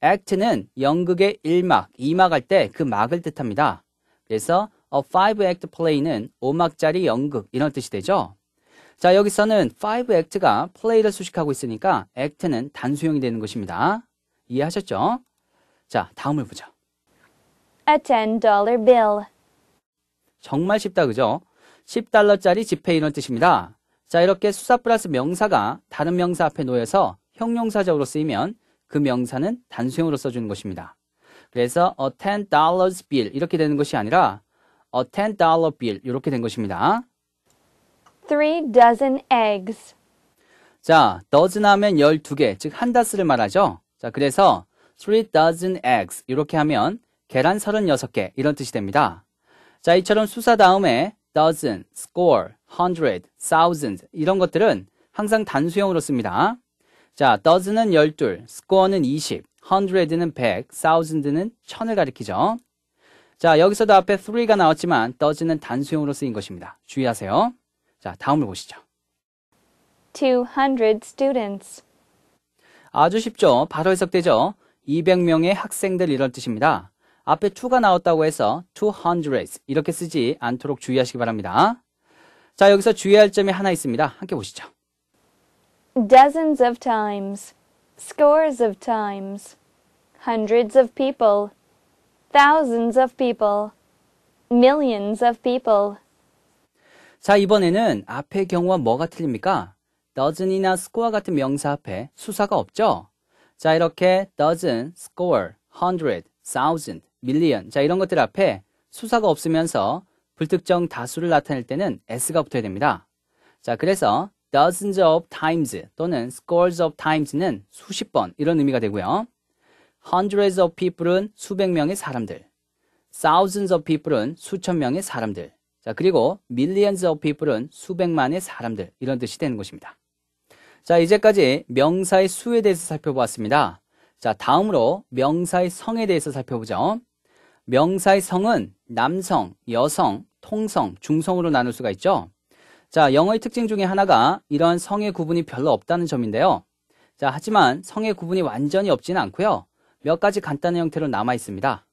액트는 연극의 1막, 2막 할 때 그 막을 뜻합니다. 그래서 a five act play는 5막짜리 연극 이런 뜻이 되죠. 자, 여기서는 five act가 play를 수식하고 있으니까 act는 단수형이 되는 것입니다. 이해하셨죠? 자, 다음을 보죠 A $10 bill. 정말 쉽다, 그죠? 10달러짜리 지폐 이런 뜻입니다. 자, 이렇게 수사 플러스 명사가 다른 명사 앞에 놓여서 형용사적으로 쓰이면 그 명사는 단수형으로 써주는 것입니다. 그래서 a ten dollars bill 이렇게 되는 것이 아니라 a ten dollar bill 이렇게 된 것입니다. Three dozen eggs. 자, dozen 하면 12개, 즉 한 다스를 말하죠. 자, 그래서 three dozen eggs 이렇게 하면 계란 36개 이런 뜻이 됩니다. 자, 이처럼 수사 다음에 dozen, score, hundred, thousand 이런 것들은 항상 단수형으로 씁니다. 자, does는 12, score는 20, hundred는 100, thousand는 1000을 가리키죠. 자, 여기서도 앞에 3가 나왔지만 does는 단수형으로 쓰인 것입니다. 주의하세요. 자, 다음을 보시죠. 200 students. 아주 쉽죠. 바로 해석되죠. 200명의 학생들 이럴 뜻입니다. 앞에 2가 나왔다고 해서 200 이렇게 쓰지 않도록 주의하시기 바랍니다. 자, 여기서 주의할 점이 하나 있습니다. 함께 보시죠. dozens of times, scores of times, hundreds of people, thousands of people, millions of people. 자, 이번에는 앞의 경우와 뭐가 틀립니까? dozen이나 score와 같은 명사 앞에 수사가 없죠? 자, 이렇게 dozen, score, hundred, thousand, million. 자, 이런 것들 앞에 수사가 없으면서 불특정 다수를 나타낼 때는 s가 붙어야 됩니다. 자, 그래서 dozens of times 또는 scores of times는 수십 번 이런 의미가 되고요. hundreds of people은 수백 명의 사람들, thousands of people은 수천 명의 사람들, 자 그리고 millions of people은 수백만의 사람들 이런 뜻이 되는 것입니다. 자 이제까지 명사의 수에 대해서 살펴보았습니다. 자 다음으로 명사의 성에 대해서 살펴보죠. 명사의 성은 남성, 여성, 통성, 중성으로 나눌 수가 있죠. 자, 영어의 특징 중에 하나가 이러한 성의 구분이 별로 없다는 점인데요. 자, 하지만 성의 구분이 완전히 없지는 않고요. 몇 가지 간단한 형태로 남아 있습니다.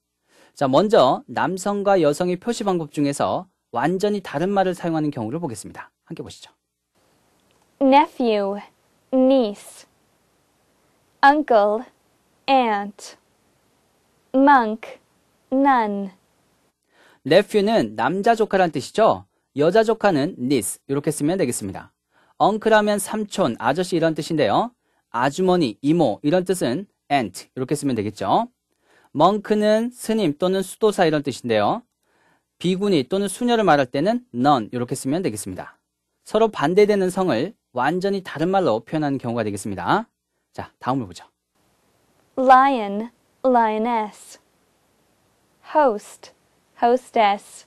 자, 먼저 남성과 여성의 표시 방법 중에서 완전히 다른 말을 사용하는 경우를 보겠습니다. 함께 보시죠. nephew, niece, uncle, aunt, monk, nun. nephew는 남자 조카란 뜻이죠. 여자 조카는 니스 e 이렇게 쓰면 되겠습니다. 엉클 하면 삼촌, 아저씨 이런 뜻인데요. 아주머니, 이모 이런 뜻은 aunt 이렇게 쓰면 되겠죠. 멍크는 스님 또는 수도사 이런 뜻인데요. 비구니 또는 수녀를 말할 때는 n o n 이렇게 쓰면 되겠습니다. 서로 반대되는 성을 완전히 다른 말로 표현하는 경우가 되겠습니다. 자, 다음을 보죠. lion, lioness host, hostess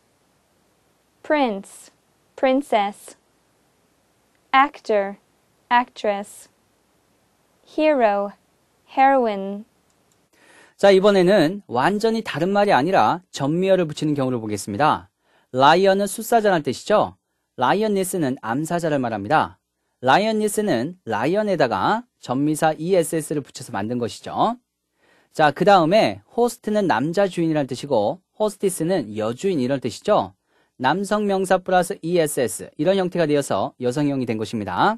prince, princess, actor, actress, hero, heroine. 자, 이번에는 완전히 다른 말이 아니라 전미어를 붙이는 경우를 보겠습니다. 라이언은 수사자란 뜻이죠. 라이언니스는 암사자를 말합니다. 라이언니스는 라이언에다가 전미사 ESS를 붙여서 만든 것이죠. 자, 그 다음에 호스트는 남자 주인이란 뜻이고 호스티스는 여주인 이런 뜻이죠. 남성 명사 플러스 ess 이런 형태가 되어서 여성형이 된 것입니다.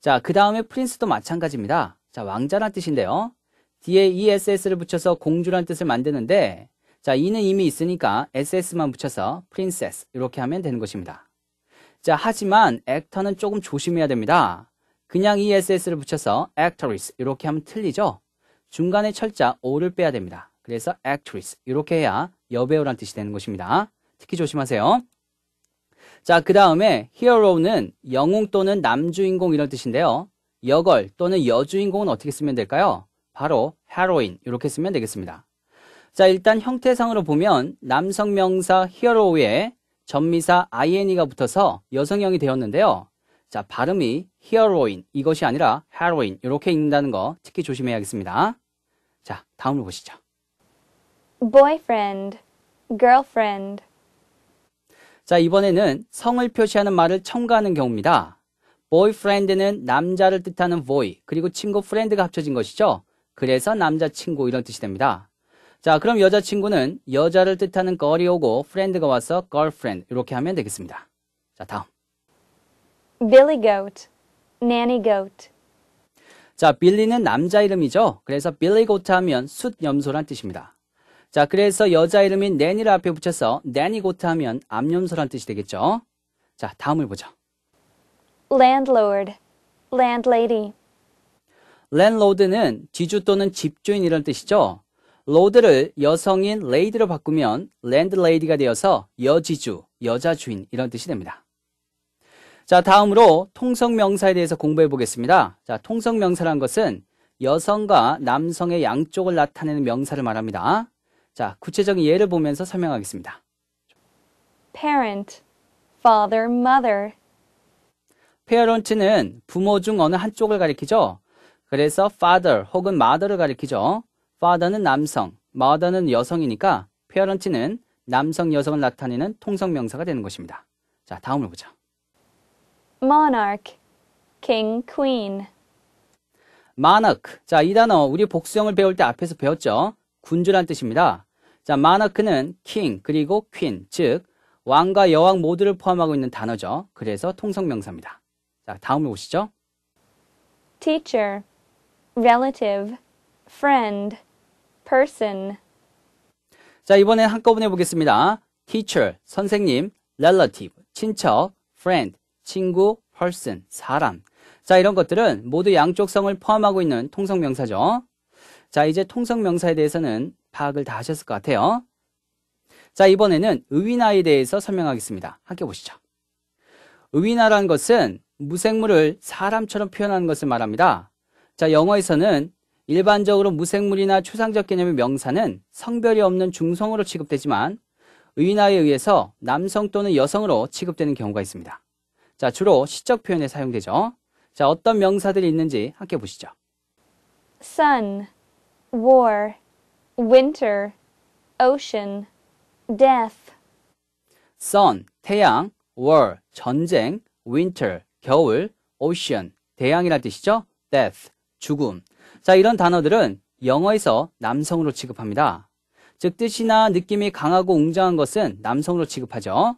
자, 그 다음에 프린스도 마찬가지입니다. 자, 왕자란 뜻인데요. 뒤에 ESS를 붙여서 공주란 뜻을 만드는데 자, 이는 이미 있으니까 SS만 붙여서 프린세스 이렇게 하면 되는 것입니다. 자, 하지만 액터는 조금 조심해야 됩니다. 그냥 ESS를 붙여서 actress 이렇게 하면 틀리죠. 중간에 철자 O를 빼야 됩니다. 그래서 actress 이렇게 해야 여배우란 뜻이 되는 것입니다. 특히 조심하세요. 자, 그 다음에 히어로는 영웅 또는 남주인공 이런 뜻인데요. 여걸 또는 여주인공은 어떻게 쓰면 될까요? 바로 헤로인 이렇게 쓰면 되겠습니다. 자, 일단 형태상으로 보면 남성 명사 히어로에 전미사 ing가 붙어서 여성형이 되었는데요. 자, 발음이 히어로인 이것이 아니라 헤로인 이렇게 읽는다는 거 특히 조심해야겠습니다. 자, 다음으로 보시죠. boyfriend girlfriend 자, 이번에는 성을 표시하는 말을 첨가하는 경우입니다. boyfriend는 남자를 뜻하는 boy, 그리고 친구 friend가 합쳐진 것이죠. 그래서 남자친구 이런 뜻이 됩니다. 자, 그럼 여자친구는 여자를 뜻하는 girl이 오고 friend가 와서 girlfriend 이렇게 하면 되겠습니다. 자, 다음. Billy Goat, Nanny Goat. 자, 빌리는 남자 이름이죠. 그래서 Billy Goat 하면 숫 염소란 뜻입니다. 자, 그래서 여자 이름인 낸이를 앞에 붙여서 낸이 고트 하면 암염소란 뜻이 되겠죠. 자, 다음을 보죠. landlord, landlady. landlord는 지주 또는 집주인 이런 뜻이죠. 로드를 여성인 레이드로 바꾸면 landlady가 되어서 여지주, 여자 주인 이런 뜻이 됩니다. 자, 다음으로 통성명사에 대해서 공부해 보겠습니다. 자, 통성명사란 것은 여성과 남성의 양쪽을 나타내는 명사를 말합니다. 자, 구체적인 예를 보면서 설명하겠습니다. parent, father, mother. parent는 부모 중 어느 한쪽을 가리키죠. 그래서 father 혹은 mother를 가리키죠. father는 남성, mother는 여성이니까 parent는 남성, 여성을 나타내는 통성명사가 되는 것입니다. 자, 다음을 보죠. monarch, king, queen. monarch. 자, 이 단어 우리 복수형을 배울 때 앞에서 배웠죠. 군주란 뜻입니다. 자, 마나크는 킹 그리고 퀸, 즉 왕과 여왕 모두를 포함하고 있는 단어죠. 그래서 통성명사입니다. 자, 다음을 보시죠. teacher, relative, friend, person. 자, 이번엔 한꺼번에 보겠습니다. teacher, 선생님, relative, 친척, friend, 친구, person, 사람. 자, 이런 것들은 모두 양쪽 성을 포함하고 있는 통성명사죠. 자, 이제 통성명사에 대해서는 파악을 다 하셨을 것 같아요. 자, 이번에는 의위나에 대해서 설명하겠습니다. 함께 보시죠. 의위나란 것은 무생물을 사람처럼 표현하는 것을 말합니다. 자, 영어에서는 일반적으로 무생물이나 추상적 개념의 명사는 성별이 없는 중성으로 취급되지만 의인화에 의해서 남성 또는 여성으로 취급되는 경우가 있습니다. 자, 주로 시적 표현에 사용되죠. 자, 어떤 명사들이 있는지 함께 보시죠. sun, war, winter, ocean, death. sun, 태양, war, 전쟁, winter, 겨울, ocean, 대양이란 뜻이죠. death, 죽음. 자, 이런 단어들은 영어에서 남성으로 취급합니다. 즉, 뜻이나 느낌이 강하고 웅장한 것은 남성으로 취급하죠.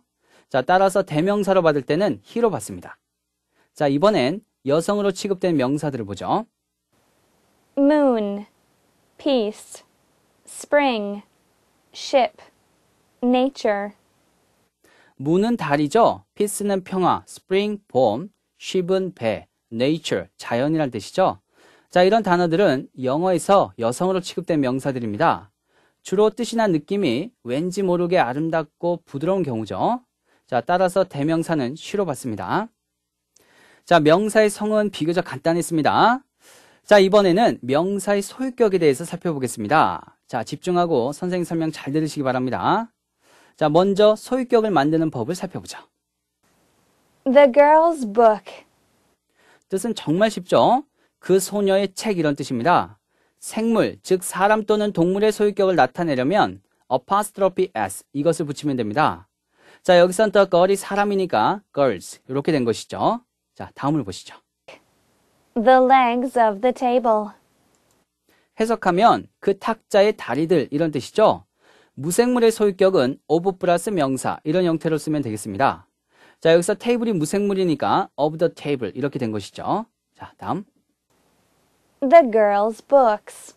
자, 따라서 대명사로 받을 때는 히로 받습니다. 자, 이번엔 여성으로 취급된 명사들을 보죠. moon, peace, spring, ship, nature. 무는 달이죠. 피스는 평화, spring 봄, ship은 배, nature 자연이란 뜻이죠. 자, 이런 단어들은 영어에서 여성으로 취급된 명사들입니다. 주로 뜻이나 느낌이 왠지 모르게 아름답고 부드러운 경우죠. 자, 따라서 대명사는 쉬로 봤습니다. 자, 명사의 성은 비교적 간단했습니다. 자, 이번에는 명사의 소유격에 대해서 살펴보겠습니다. 자, 집중하고 선생님 설명 잘 들으시기 바랍니다. 자, 먼저 소유격을 만드는 법을 살펴보자. The girl's book. 뜻은 정말 쉽죠? 그 소녀의 책 이런 뜻입니다. 생물, 즉 사람 또는 동물의 소유격을 나타내려면 apostrophe s 이것을 붙이면 됩니다. 자, 여기선 또 girl이 사람이니까 girls 이렇게 된 것이죠. 자, 다음을 보시죠. The legs of the table. 해석하면 그 탁자의 다리들 이런 뜻이죠. 무생물의 소유격은 of 플러스 명사 이런 형태로 쓰면 되겠습니다. 자 여기서 테이블이 무생물이니까 of the table 이렇게 된 것이죠. 자 다음 The girls' books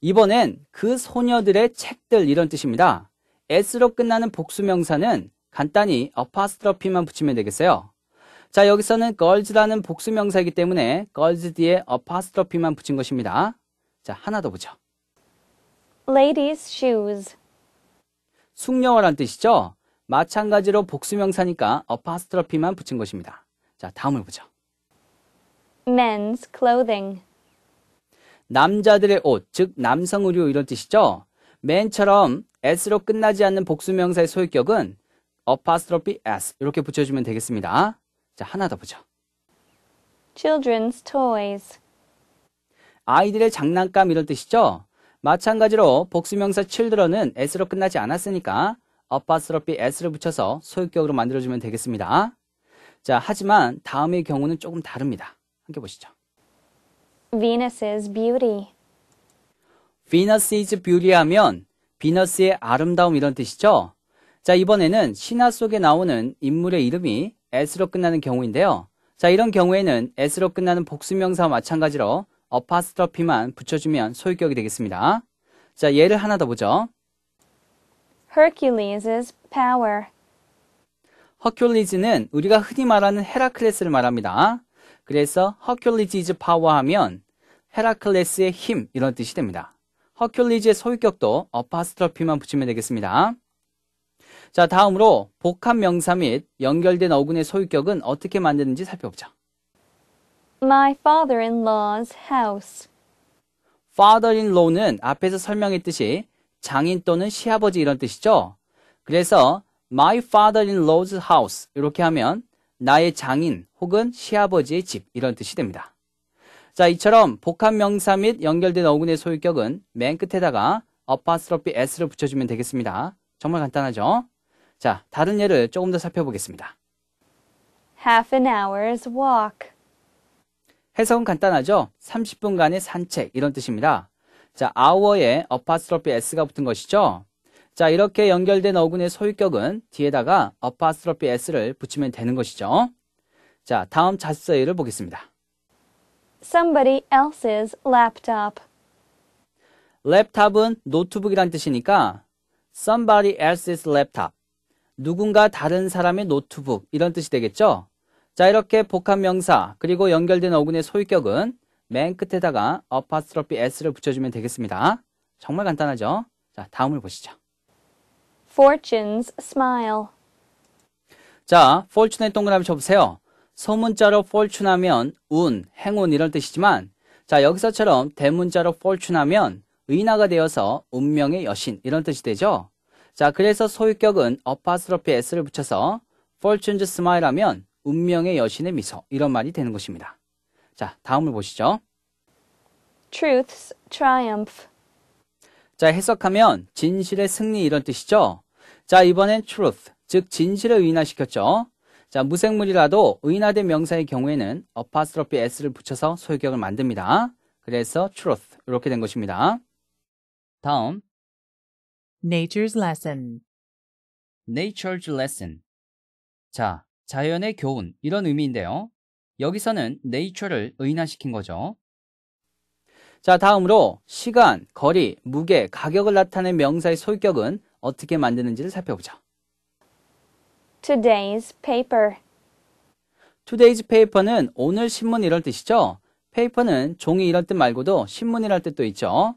이번엔 그 소녀들의 책들 이런 뜻입니다. s로 끝나는 복수명사는 간단히 apostrophe만 붙이면 되겠어요. 자 여기서는 girls라는 복수명사이기 때문에 girls 뒤에 apostrophe만 붙인 것입니다. 자, 하나 더 보죠. Ladies' shoes. 숙녀란 뜻이죠. 마찬가지로 복수명사니까 어파스트러피만 붙인 것입니다. 자, 다음을 보죠. Men's clothing. 남자들의 옷, 즉 남성 의류 이런 뜻이죠. 맨처럼 s로 끝나지 않는 복수명사의 소유격은 apostrophe s 이렇게 붙여주면 되겠습니다. 자, 하나 더 보죠. Children's toys. 아이들의 장난감 이런 뜻이죠. 마찬가지로 복수명사 children은 s로 끝나지 않았으니까 apostrophe s를 붙여서 소유격으로 만들어주면 되겠습니다. 자, 하지만 다음의 경우는 조금 다릅니다. 함께 보시죠. Venus's beauty. Venus's beauty 하면 비너스의 아름다움 이런 뜻이죠. 자, 이번에는 신화 속에 나오는 인물의 이름이 s로 끝나는 경우인데요. 자, 이런 경우에는 s로 끝나는 복수명사와 마찬가지로 어파스트러피만 붙여주면 소유격이 되겠습니다. 자, 예를 하나 더 보죠. Hercules's power. 허큘리즈는 우리가 흔히 말하는 헤라클레스를 말합니다. 그래서 허큘리즈즈 파워 하면 헤라클레스의 힘 이런 뜻이 됩니다. 허큘리즈의 소유격도 어파스트러피만 붙이면 되겠습니다. 자 다음으로 복합 명사 및 연결된 어근의 소유격은 어떻게 만드는지 살펴보죠 my father-in-law's house. father-in-law는 앞에서 설명했듯이 장인 또는 시아버지 이런 뜻이죠. 그래서 my father-in-law's house 이렇게 하면 나의 장인 혹은 시아버지의 집 이런 뜻이 됩니다. 자, 이처럼 복합 명사 및 연결된 어근의 소유격은 맨 끝에다가 apostrophe s를 붙여주면 되겠습니다. 정말 간단하죠? 자, 다른 예를 조금 더 살펴보겠습니다. Half an hour's walk. 해석은 간단하죠? 30분간의 산책 이런 뜻입니다. 자, hour에 apostrophe s가 붙은 것이죠. 자, 이렇게 연결된 어근의 소유격은 뒤에다가 apostrophe s를 붙이면 되는 것이죠. 자, 다음 자세를 보겠습니다. Somebody else's laptop. 랩탑은 노트북이란 뜻이니까 somebody else's laptop. 누군가 다른 사람의 노트북 이런 뜻이 되겠죠? 자 이렇게 복합 명사 그리고 연결된 어근의 소유격은 맨 끝에다가 apostrophe s를 붙여주면 되겠습니다. 정말 간단하죠? 자 다음을 보시죠. Fortune's smile. 자 fortune의 동그라미 쳐보세요. 소문자로 fortune 하면 운, 행운 이런 뜻이지만 자 여기서처럼 대문자로 fortune 하면 의나가 되어서 운명의 여신 이런 뜻이 되죠. 자 그래서 소유격은 apostrophe s를 붙여서 fortune's smile 하면 운명의 여신의 미소 이런 말이 되는 것입니다. 자, 다음을 보시죠. Truth's triumph. 자, 해석하면 진실의 승리 이런 뜻이죠. 자, 이번엔 truth, 즉 진실을 의인화시켰죠. 자, 무생물이라도 의인화된 명사의 경우에는 apostrophe s를 붙여서 소유격을 만듭니다. 그래서 truth 이렇게 된 것입니다. 다음 nature's lesson nature's lesson 자, 자연의 교훈 이런 의미인데요. 여기서는 nature를 의인화시킨 거죠. 자, 다음으로 시간, 거리, 무게, 가격을 나타낸 명사의 소유격은 어떻게 만드는지를 살펴보죠 Today's paper. Today's paper는 오늘 신문 이럴 뜻이죠. 페이퍼는 종이 이럴 뜻 말고도 신문이럴 뜻도 있죠.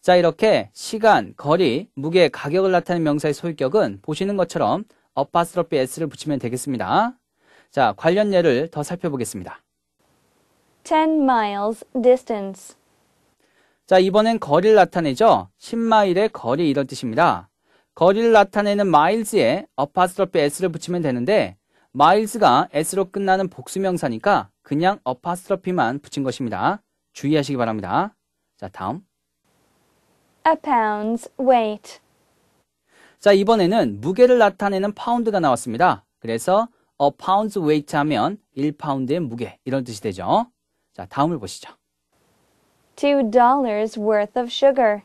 자, 이렇게 시간, 거리, 무게, 가격을 나타낸 명사의 소유격은 보시는 것처럼 어파스럽게 s를 붙이면 되겠습니다. 자, 관련 예를 더 살펴보겠습니다. 10 miles distance. 자, 이번엔 거리를 나타내죠. 10마일의 거리 이런 뜻입니다. 거리를 나타내는 miles에 어파스럽게 s를 붙이면 되는데 miles가 s로 끝나는 복수명사니까 그냥 어파스트러피만 붙인 것입니다. 주의하시기 바랍니다. 자, 다음. A pound's weight. 자, 이번에는 무게를 나타내는 파운드가 나왔습니다. 그래서 a pound's weight 하면 1파운드의 무게 이런 뜻이 되죠. 자, 다음을 보시죠. Two dollars worth of sugar.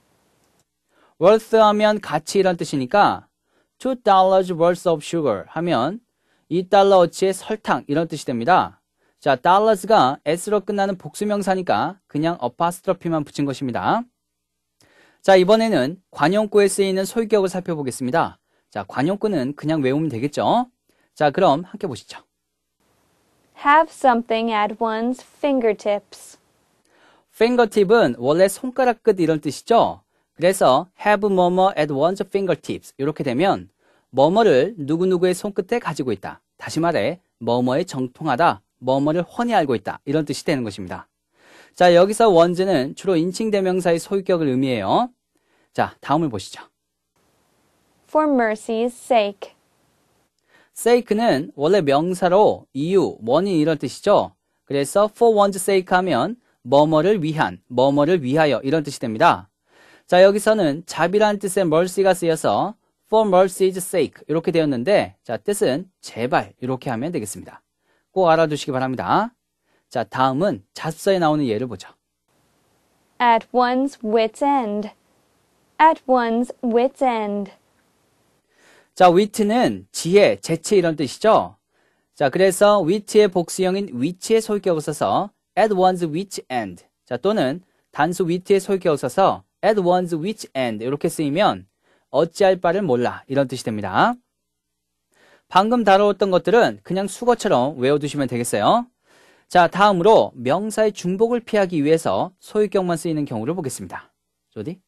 worth 하면 가치 이런 뜻이니까 two dollars worth of sugar 하면 2달러어치의 설탕 이런 뜻이 됩니다. 자, dollars가 s로 끝나는 복수명사니까 그냥 a p s t r o 트러피만 붙인 것입니다. 자, 이번에는 관용구에 쓰이는 소유격을 살펴보겠습니다. 자, 관용구는 그냥 외우면 되겠죠? 자, 그럼 함께 보시죠. Have something at one's fingertips. fingertip은 원래 손가락 끝 이런 뜻이죠? 그래서 have 뭐뭐 at one's fingertips 이렇게 되면 뭐뭐를 누구누구의 손끝에 가지고 있다. 다시 말해 뭐뭐에 정통하다, 뭐뭐를 훤히 알고 있다 이런 뜻이 되는 것입니다. 자, 여기서 원즈는 주로 인칭 대명사의 소유격을 의미해요. 자, 다음을 보시죠. For mercy's sake. sake는 원래 명사로 이유, 원인 이럴 뜻이죠. 그래서 for one's sake 하면 뭐뭐를 위한, 뭐뭐를 위하여 이런 뜻이 됩니다. 자, 여기서는 자비라는 뜻의 mercy가 쓰여서 for mercy's sake 이렇게 되었는데 자, 뜻은 제발 이렇게 하면 되겠습니다. 꼭 알아두시기 바랍니다. 자, 다음은 자서에 나오는 예를 보죠 At one's wit's end. At one's wit's end. 자, wit는 지혜, 재치 이런 뜻이죠. 자, 그래서 wit의 복수형인 which의 소유격을 써서 at one's w i t h end. 자, 또는 단수 wit의 소유격을 써서 at one's w i t h end 이렇게 쓰이면 어찌할 바를 몰라 이런 뜻이 됩니다. 방금 다뤄왔던 것들은 그냥 수거처럼 외워두시면 되겠어요. 자, 다음으로 명사의 중복을 피하기 위해서 소유격만 쓰이는 경우를 보겠습니다. 조디.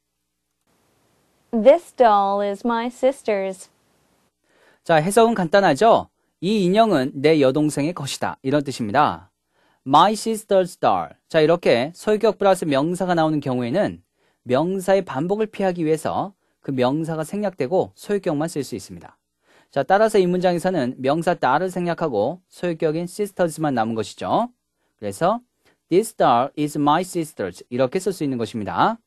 This doll is my sister's. 자, 해석은 간단하죠? 이 인형은 내 여동생의 것이다. 이런 뜻입니다. My sister's doll. 자, 이렇게 소유격 플러스 명사가 나오는 경우에는 명사의 반복을 피하기 위해서 그 명사가 생략되고 소유격만 쓸 수 있습니다. 자, 따라서 이 문장에서는 명사 딸을 생략하고 소유격인 sisters만 남은 것이죠. 그래서 This star is my sister's 이렇게 쓸 수 있는 것입니다.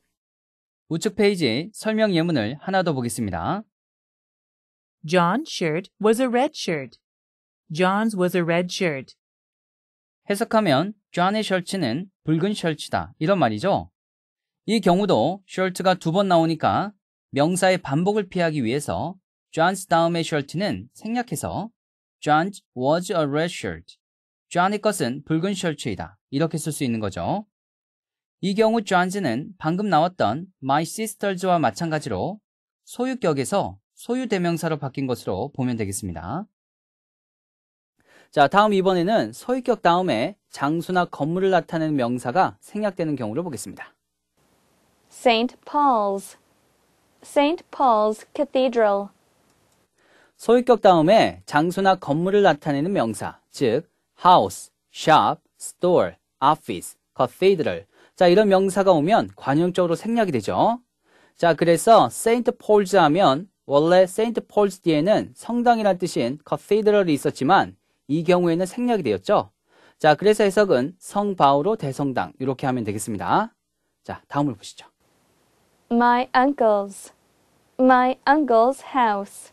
우측 페이지 설명 예문을 하나 더 보겠습니다. John's shirt was a red shirt. John's was a red shirt. 해석하면 John의 셔츠는 붉은 셔츠다 이런 말이죠. 이 경우도 shirt가 두 번 나오니까 명사의 반복을 피하기 위해서 John's 다음의 shirt는 생략해서 John's was a red shirt. John의 것은 붉은 셔츠이다. 이렇게 쓸 수 있는 거죠. 이 경우 John's는 방금 나왔던 my sisters와 마찬가지로 소유격에서 소유 대명사로 바뀐 것으로 보면 되겠습니다. 자, 다음 이번에는 소유격 다음에 장수나 건물을 나타내는 명사가 생략되는 경우를 보겠습니다. St. Paul's St. Paul's Cathedral 소유격 다음에 장소나 건물을 나타내는 명사, 즉 house, shop, store, office, cathedral. 자, 이런 명사가 오면 관용적으로 생략이 되죠. 자, 그래서 Saint Paul's 하면 원래 Saint Paul's 뒤에는 성당이란 뜻인 cathedral이 있었지만 이 경우에는 생략이 되었죠. 자, 그래서 해석은 성 바오로 대성당 이렇게 하면 되겠습니다. 자, 다음을 보시죠. My uncle's, my uncle's house.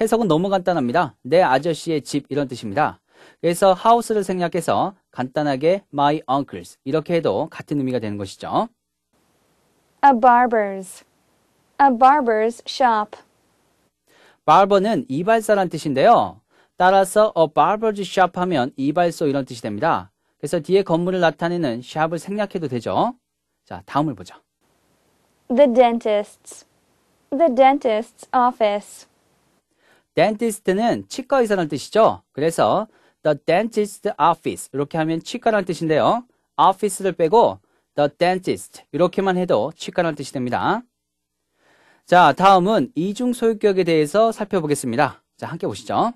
해석은 너무 간단합니다. 내 아저씨의 집 이런 뜻입니다. 그래서 house를 생략해서 간단하게 my uncle's 이렇게 해도 같은 의미가 되는 것이죠. A barber's, a barber's shop. barber는 이발사란 뜻인데요. 따라서 a barber's shop 하면 이발소 이런 뜻이 됩니다. 그래서 뒤에 건물을 나타내는 shop을 생략해도 되죠. 자, 다음을 보죠. The dentist's, the dentist's office. dentist는 치과 의사라는 뜻이죠. 그래서 the dentist office 이렇게 하면 치과라는 뜻인데요. office를 빼고 the dentist 이렇게만 해도 치과라는 뜻이 됩니다. 자, 다음은 이중 소유격에 대해서 살펴보겠습니다. 자, 함께 보시죠.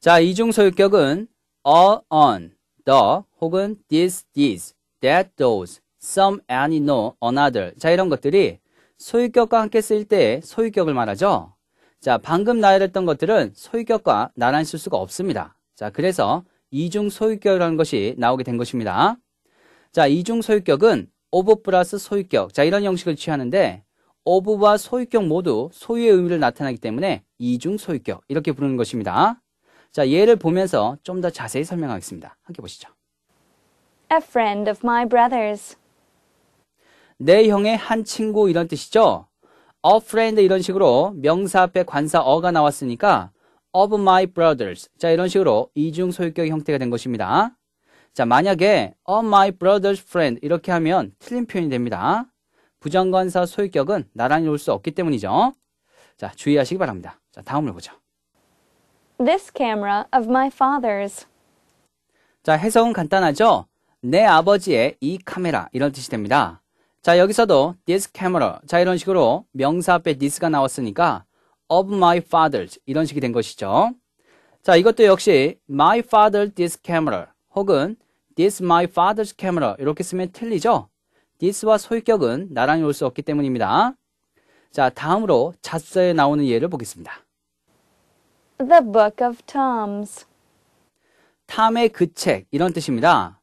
자, 이중 소유격은 a on, the 혹은 this, t h e s that, those, some, any, no, another. 자, 이런 것들이 소유격과 함께 쓸 때 소유격을 말하죠. 자, 방금 나열했던 것들은 소유격과 나란히 쓸 수가 없습니다. 자, 그래서 이중 소유격이라는 것이 나오게 된 것입니다. 자, 이중 소유격은 오브 플러스 소유격. 자, 이런 형식을 취하는데 오브와 소유격 모두 소유의 의미를 나타내기 때문에 이중 소유격 이렇게 부르는 것입니다. 자, 예를 보면서 좀 더 자세히 설명하겠습니다. 함께 보시죠. A friend of my brother's. 내 형의 한 친구 이런 뜻이죠. a friend 이런 식으로 명사 앞에 관사 어가 나왔으니까 of my brothers. 자, 이런 식으로 이중 소유격 형태가 된 것입니다. 자, 만약에 o my brother's friend 이렇게 하면 틀린 표현이 됩니다. 부정관사 소유격은 나란히 올 수 없기 때문이죠. 자, 주의하시기 바랍니다. 자, 다음을 보죠. This camera of my father's. 자, 해석은 간단하죠? 내 아버지의 이 카메라 이런 뜻이 됩니다. 자, 여기서도 this camera. 자, 이런 식으로 명사 앞에 this가 나왔으니까 of my father's 이런 식이 된 것이죠. 자, 이것도 역시 my father this camera 혹은 this my father's camera 이렇게 쓰면 틀리죠. this와 소유격은 나란히 올 수 없기 때문입니다. 자, 다음으로 자서에 나오는 예를 보겠습니다. The Book of Tom's 탐의 그 책 이런 뜻입니다.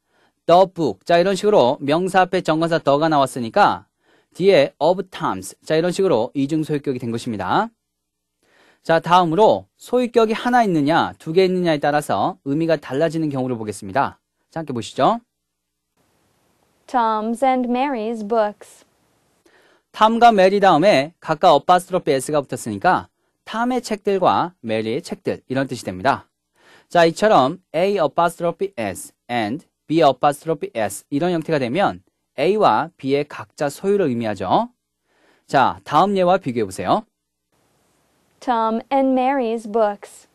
더북 자, 이런 식으로 명사 앞에 정관사 더가 나왔으니까 뒤에 of times. 자, 이런 식으로 이중 소유격이 된 것입니다. 자, 다음으로 소유격이 하나 있느냐, 두 개 있느냐에 따라서 의미가 달라지는 경우를 보겠습니다. 자, 함께 보시죠. Tom's and Mary's books. 탐과 메리 다음에 각각 어바스트로피 s가 붙었으니까 탐의 책들과 메리의 책들 이런 뜻이 됩니다. 자, 이처럼 a 어바스트로피 s and B apostrophe S 이런 형태가 되면 A와 B의 각자 소유를 의미하죠. 자, 다음 예와 비교해 보세요. Tom and Mary's books.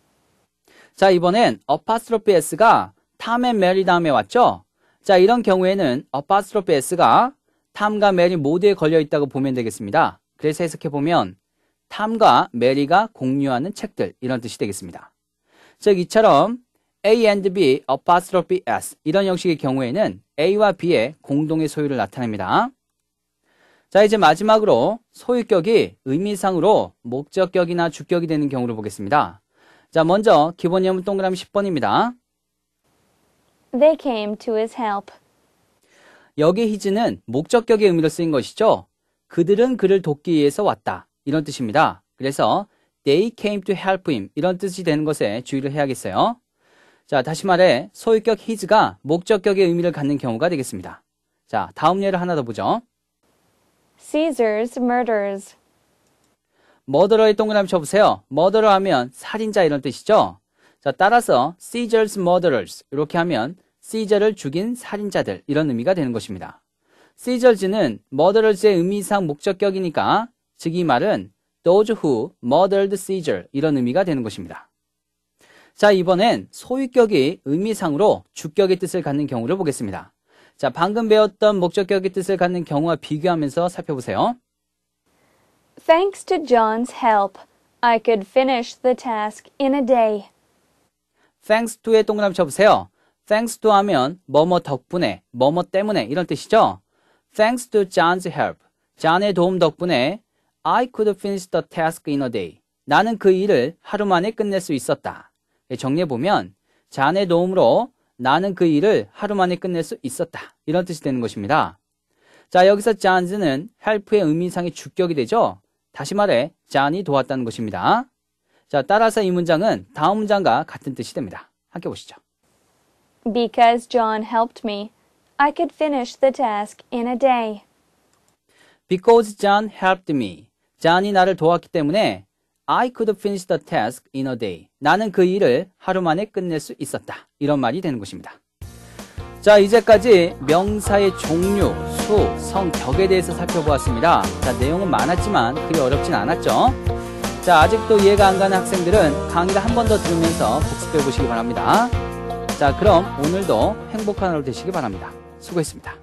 자, 이번엔 apostrophe S가 Tom and Mary 다음에 왔죠? 자, 이런 경우에는 apostrophe S가 Tom과 Mary 모두에 걸려 있다고 보면 되겠습니다. 그래서 해석해 보면 탐과 메리가 공유하는 책들 이런 뜻이 되겠습니다. 즉 이처럼 A and B, apostrophe S 이런 형식의 경우에는 A와 B의 공동의 소유를 나타냅니다. 자 이제 마지막으로 소유격이 의미상으로 목적격이나 주격이 되는 경우를 보겠습니다. 자 먼저 기본 예문 동그라미 10번입니다. They came to his help. 여기 히즈는 목적격의 의미로 쓰인 것이죠. 그들은 그를 돕기 위해서 왔다. 이런 뜻입니다. 그래서 they came to help him 이런 뜻이 되는 것에 주의를 해야겠어요. 자, 다시 말해 소유격 his가 목적격의 의미를 갖는 경우가 되겠습니다. 자, 다음 예를 하나 더 보죠. Caesar's murders. 머더러의 동그라미 쳐보세요. 머더러 하면 살인자 이런 뜻이죠. 자, 따라서 Caesar's m u r d e r s 이렇게 하면 시저를 죽인 살인자들 이런 의미가 되는 것입니다. 시저즈는 m u r d e r s 의 의미상 목적격이니까 즉 이 말은 those who murdered Caesar 이런 의미가 되는 것입니다. 자, 이번엔 소유격이 의미상으로 주격의 뜻을 갖는 경우를 보겠습니다. 자, 방금 배웠던 목적격의 뜻을 갖는 경우와 비교하면서 살펴보세요. Thanks to John's help, I could finish the task in a day. Thanks to에 동그라미 쳐보세요. Thanks to 하면 뭐 뭐 덕분에, 뭐 뭐 때문에 이런 뜻이죠. Thanks to John's help, 잔의 도움 덕분에 I could finish the task in a day. 나는 그 일을 하루 만에 끝낼 수 있었다. 예, 정리해보면 자네 도움으로 나는 그 일을 하루 만에 끝낼 수 있었다. 이런 뜻이 되는 것입니다. 자, 여기서 잔즈는 help의 의미상의 주격이 되죠. 다시 말해 잔이 도왔다는 것입니다. 자, 따라서 이 문장은 다음 문장과 같은 뜻이 됩니다. 함께 보시죠. Because John helped me, I could finish the task in a day. Because John helped me. 잔이 나를 도왔기 때문에 I could finish the task in a day. 나는 그 일을 하루 만에 끝낼 수 있었다. 이런 말이 되는 것입니다. 자, 이제까지 명사의 종류, 수, 성격에 대해서 살펴보았습니다. 자, 내용은 많았지만 그리 어렵진 않았죠? 자, 아직도 이해가 안 가는 학생들은 강의를 한 번 더 들으면서 복습해 보시기 바랍니다. 자, 그럼 오늘도 행복한 하루 되시기 바랍니다. 수고했습니다.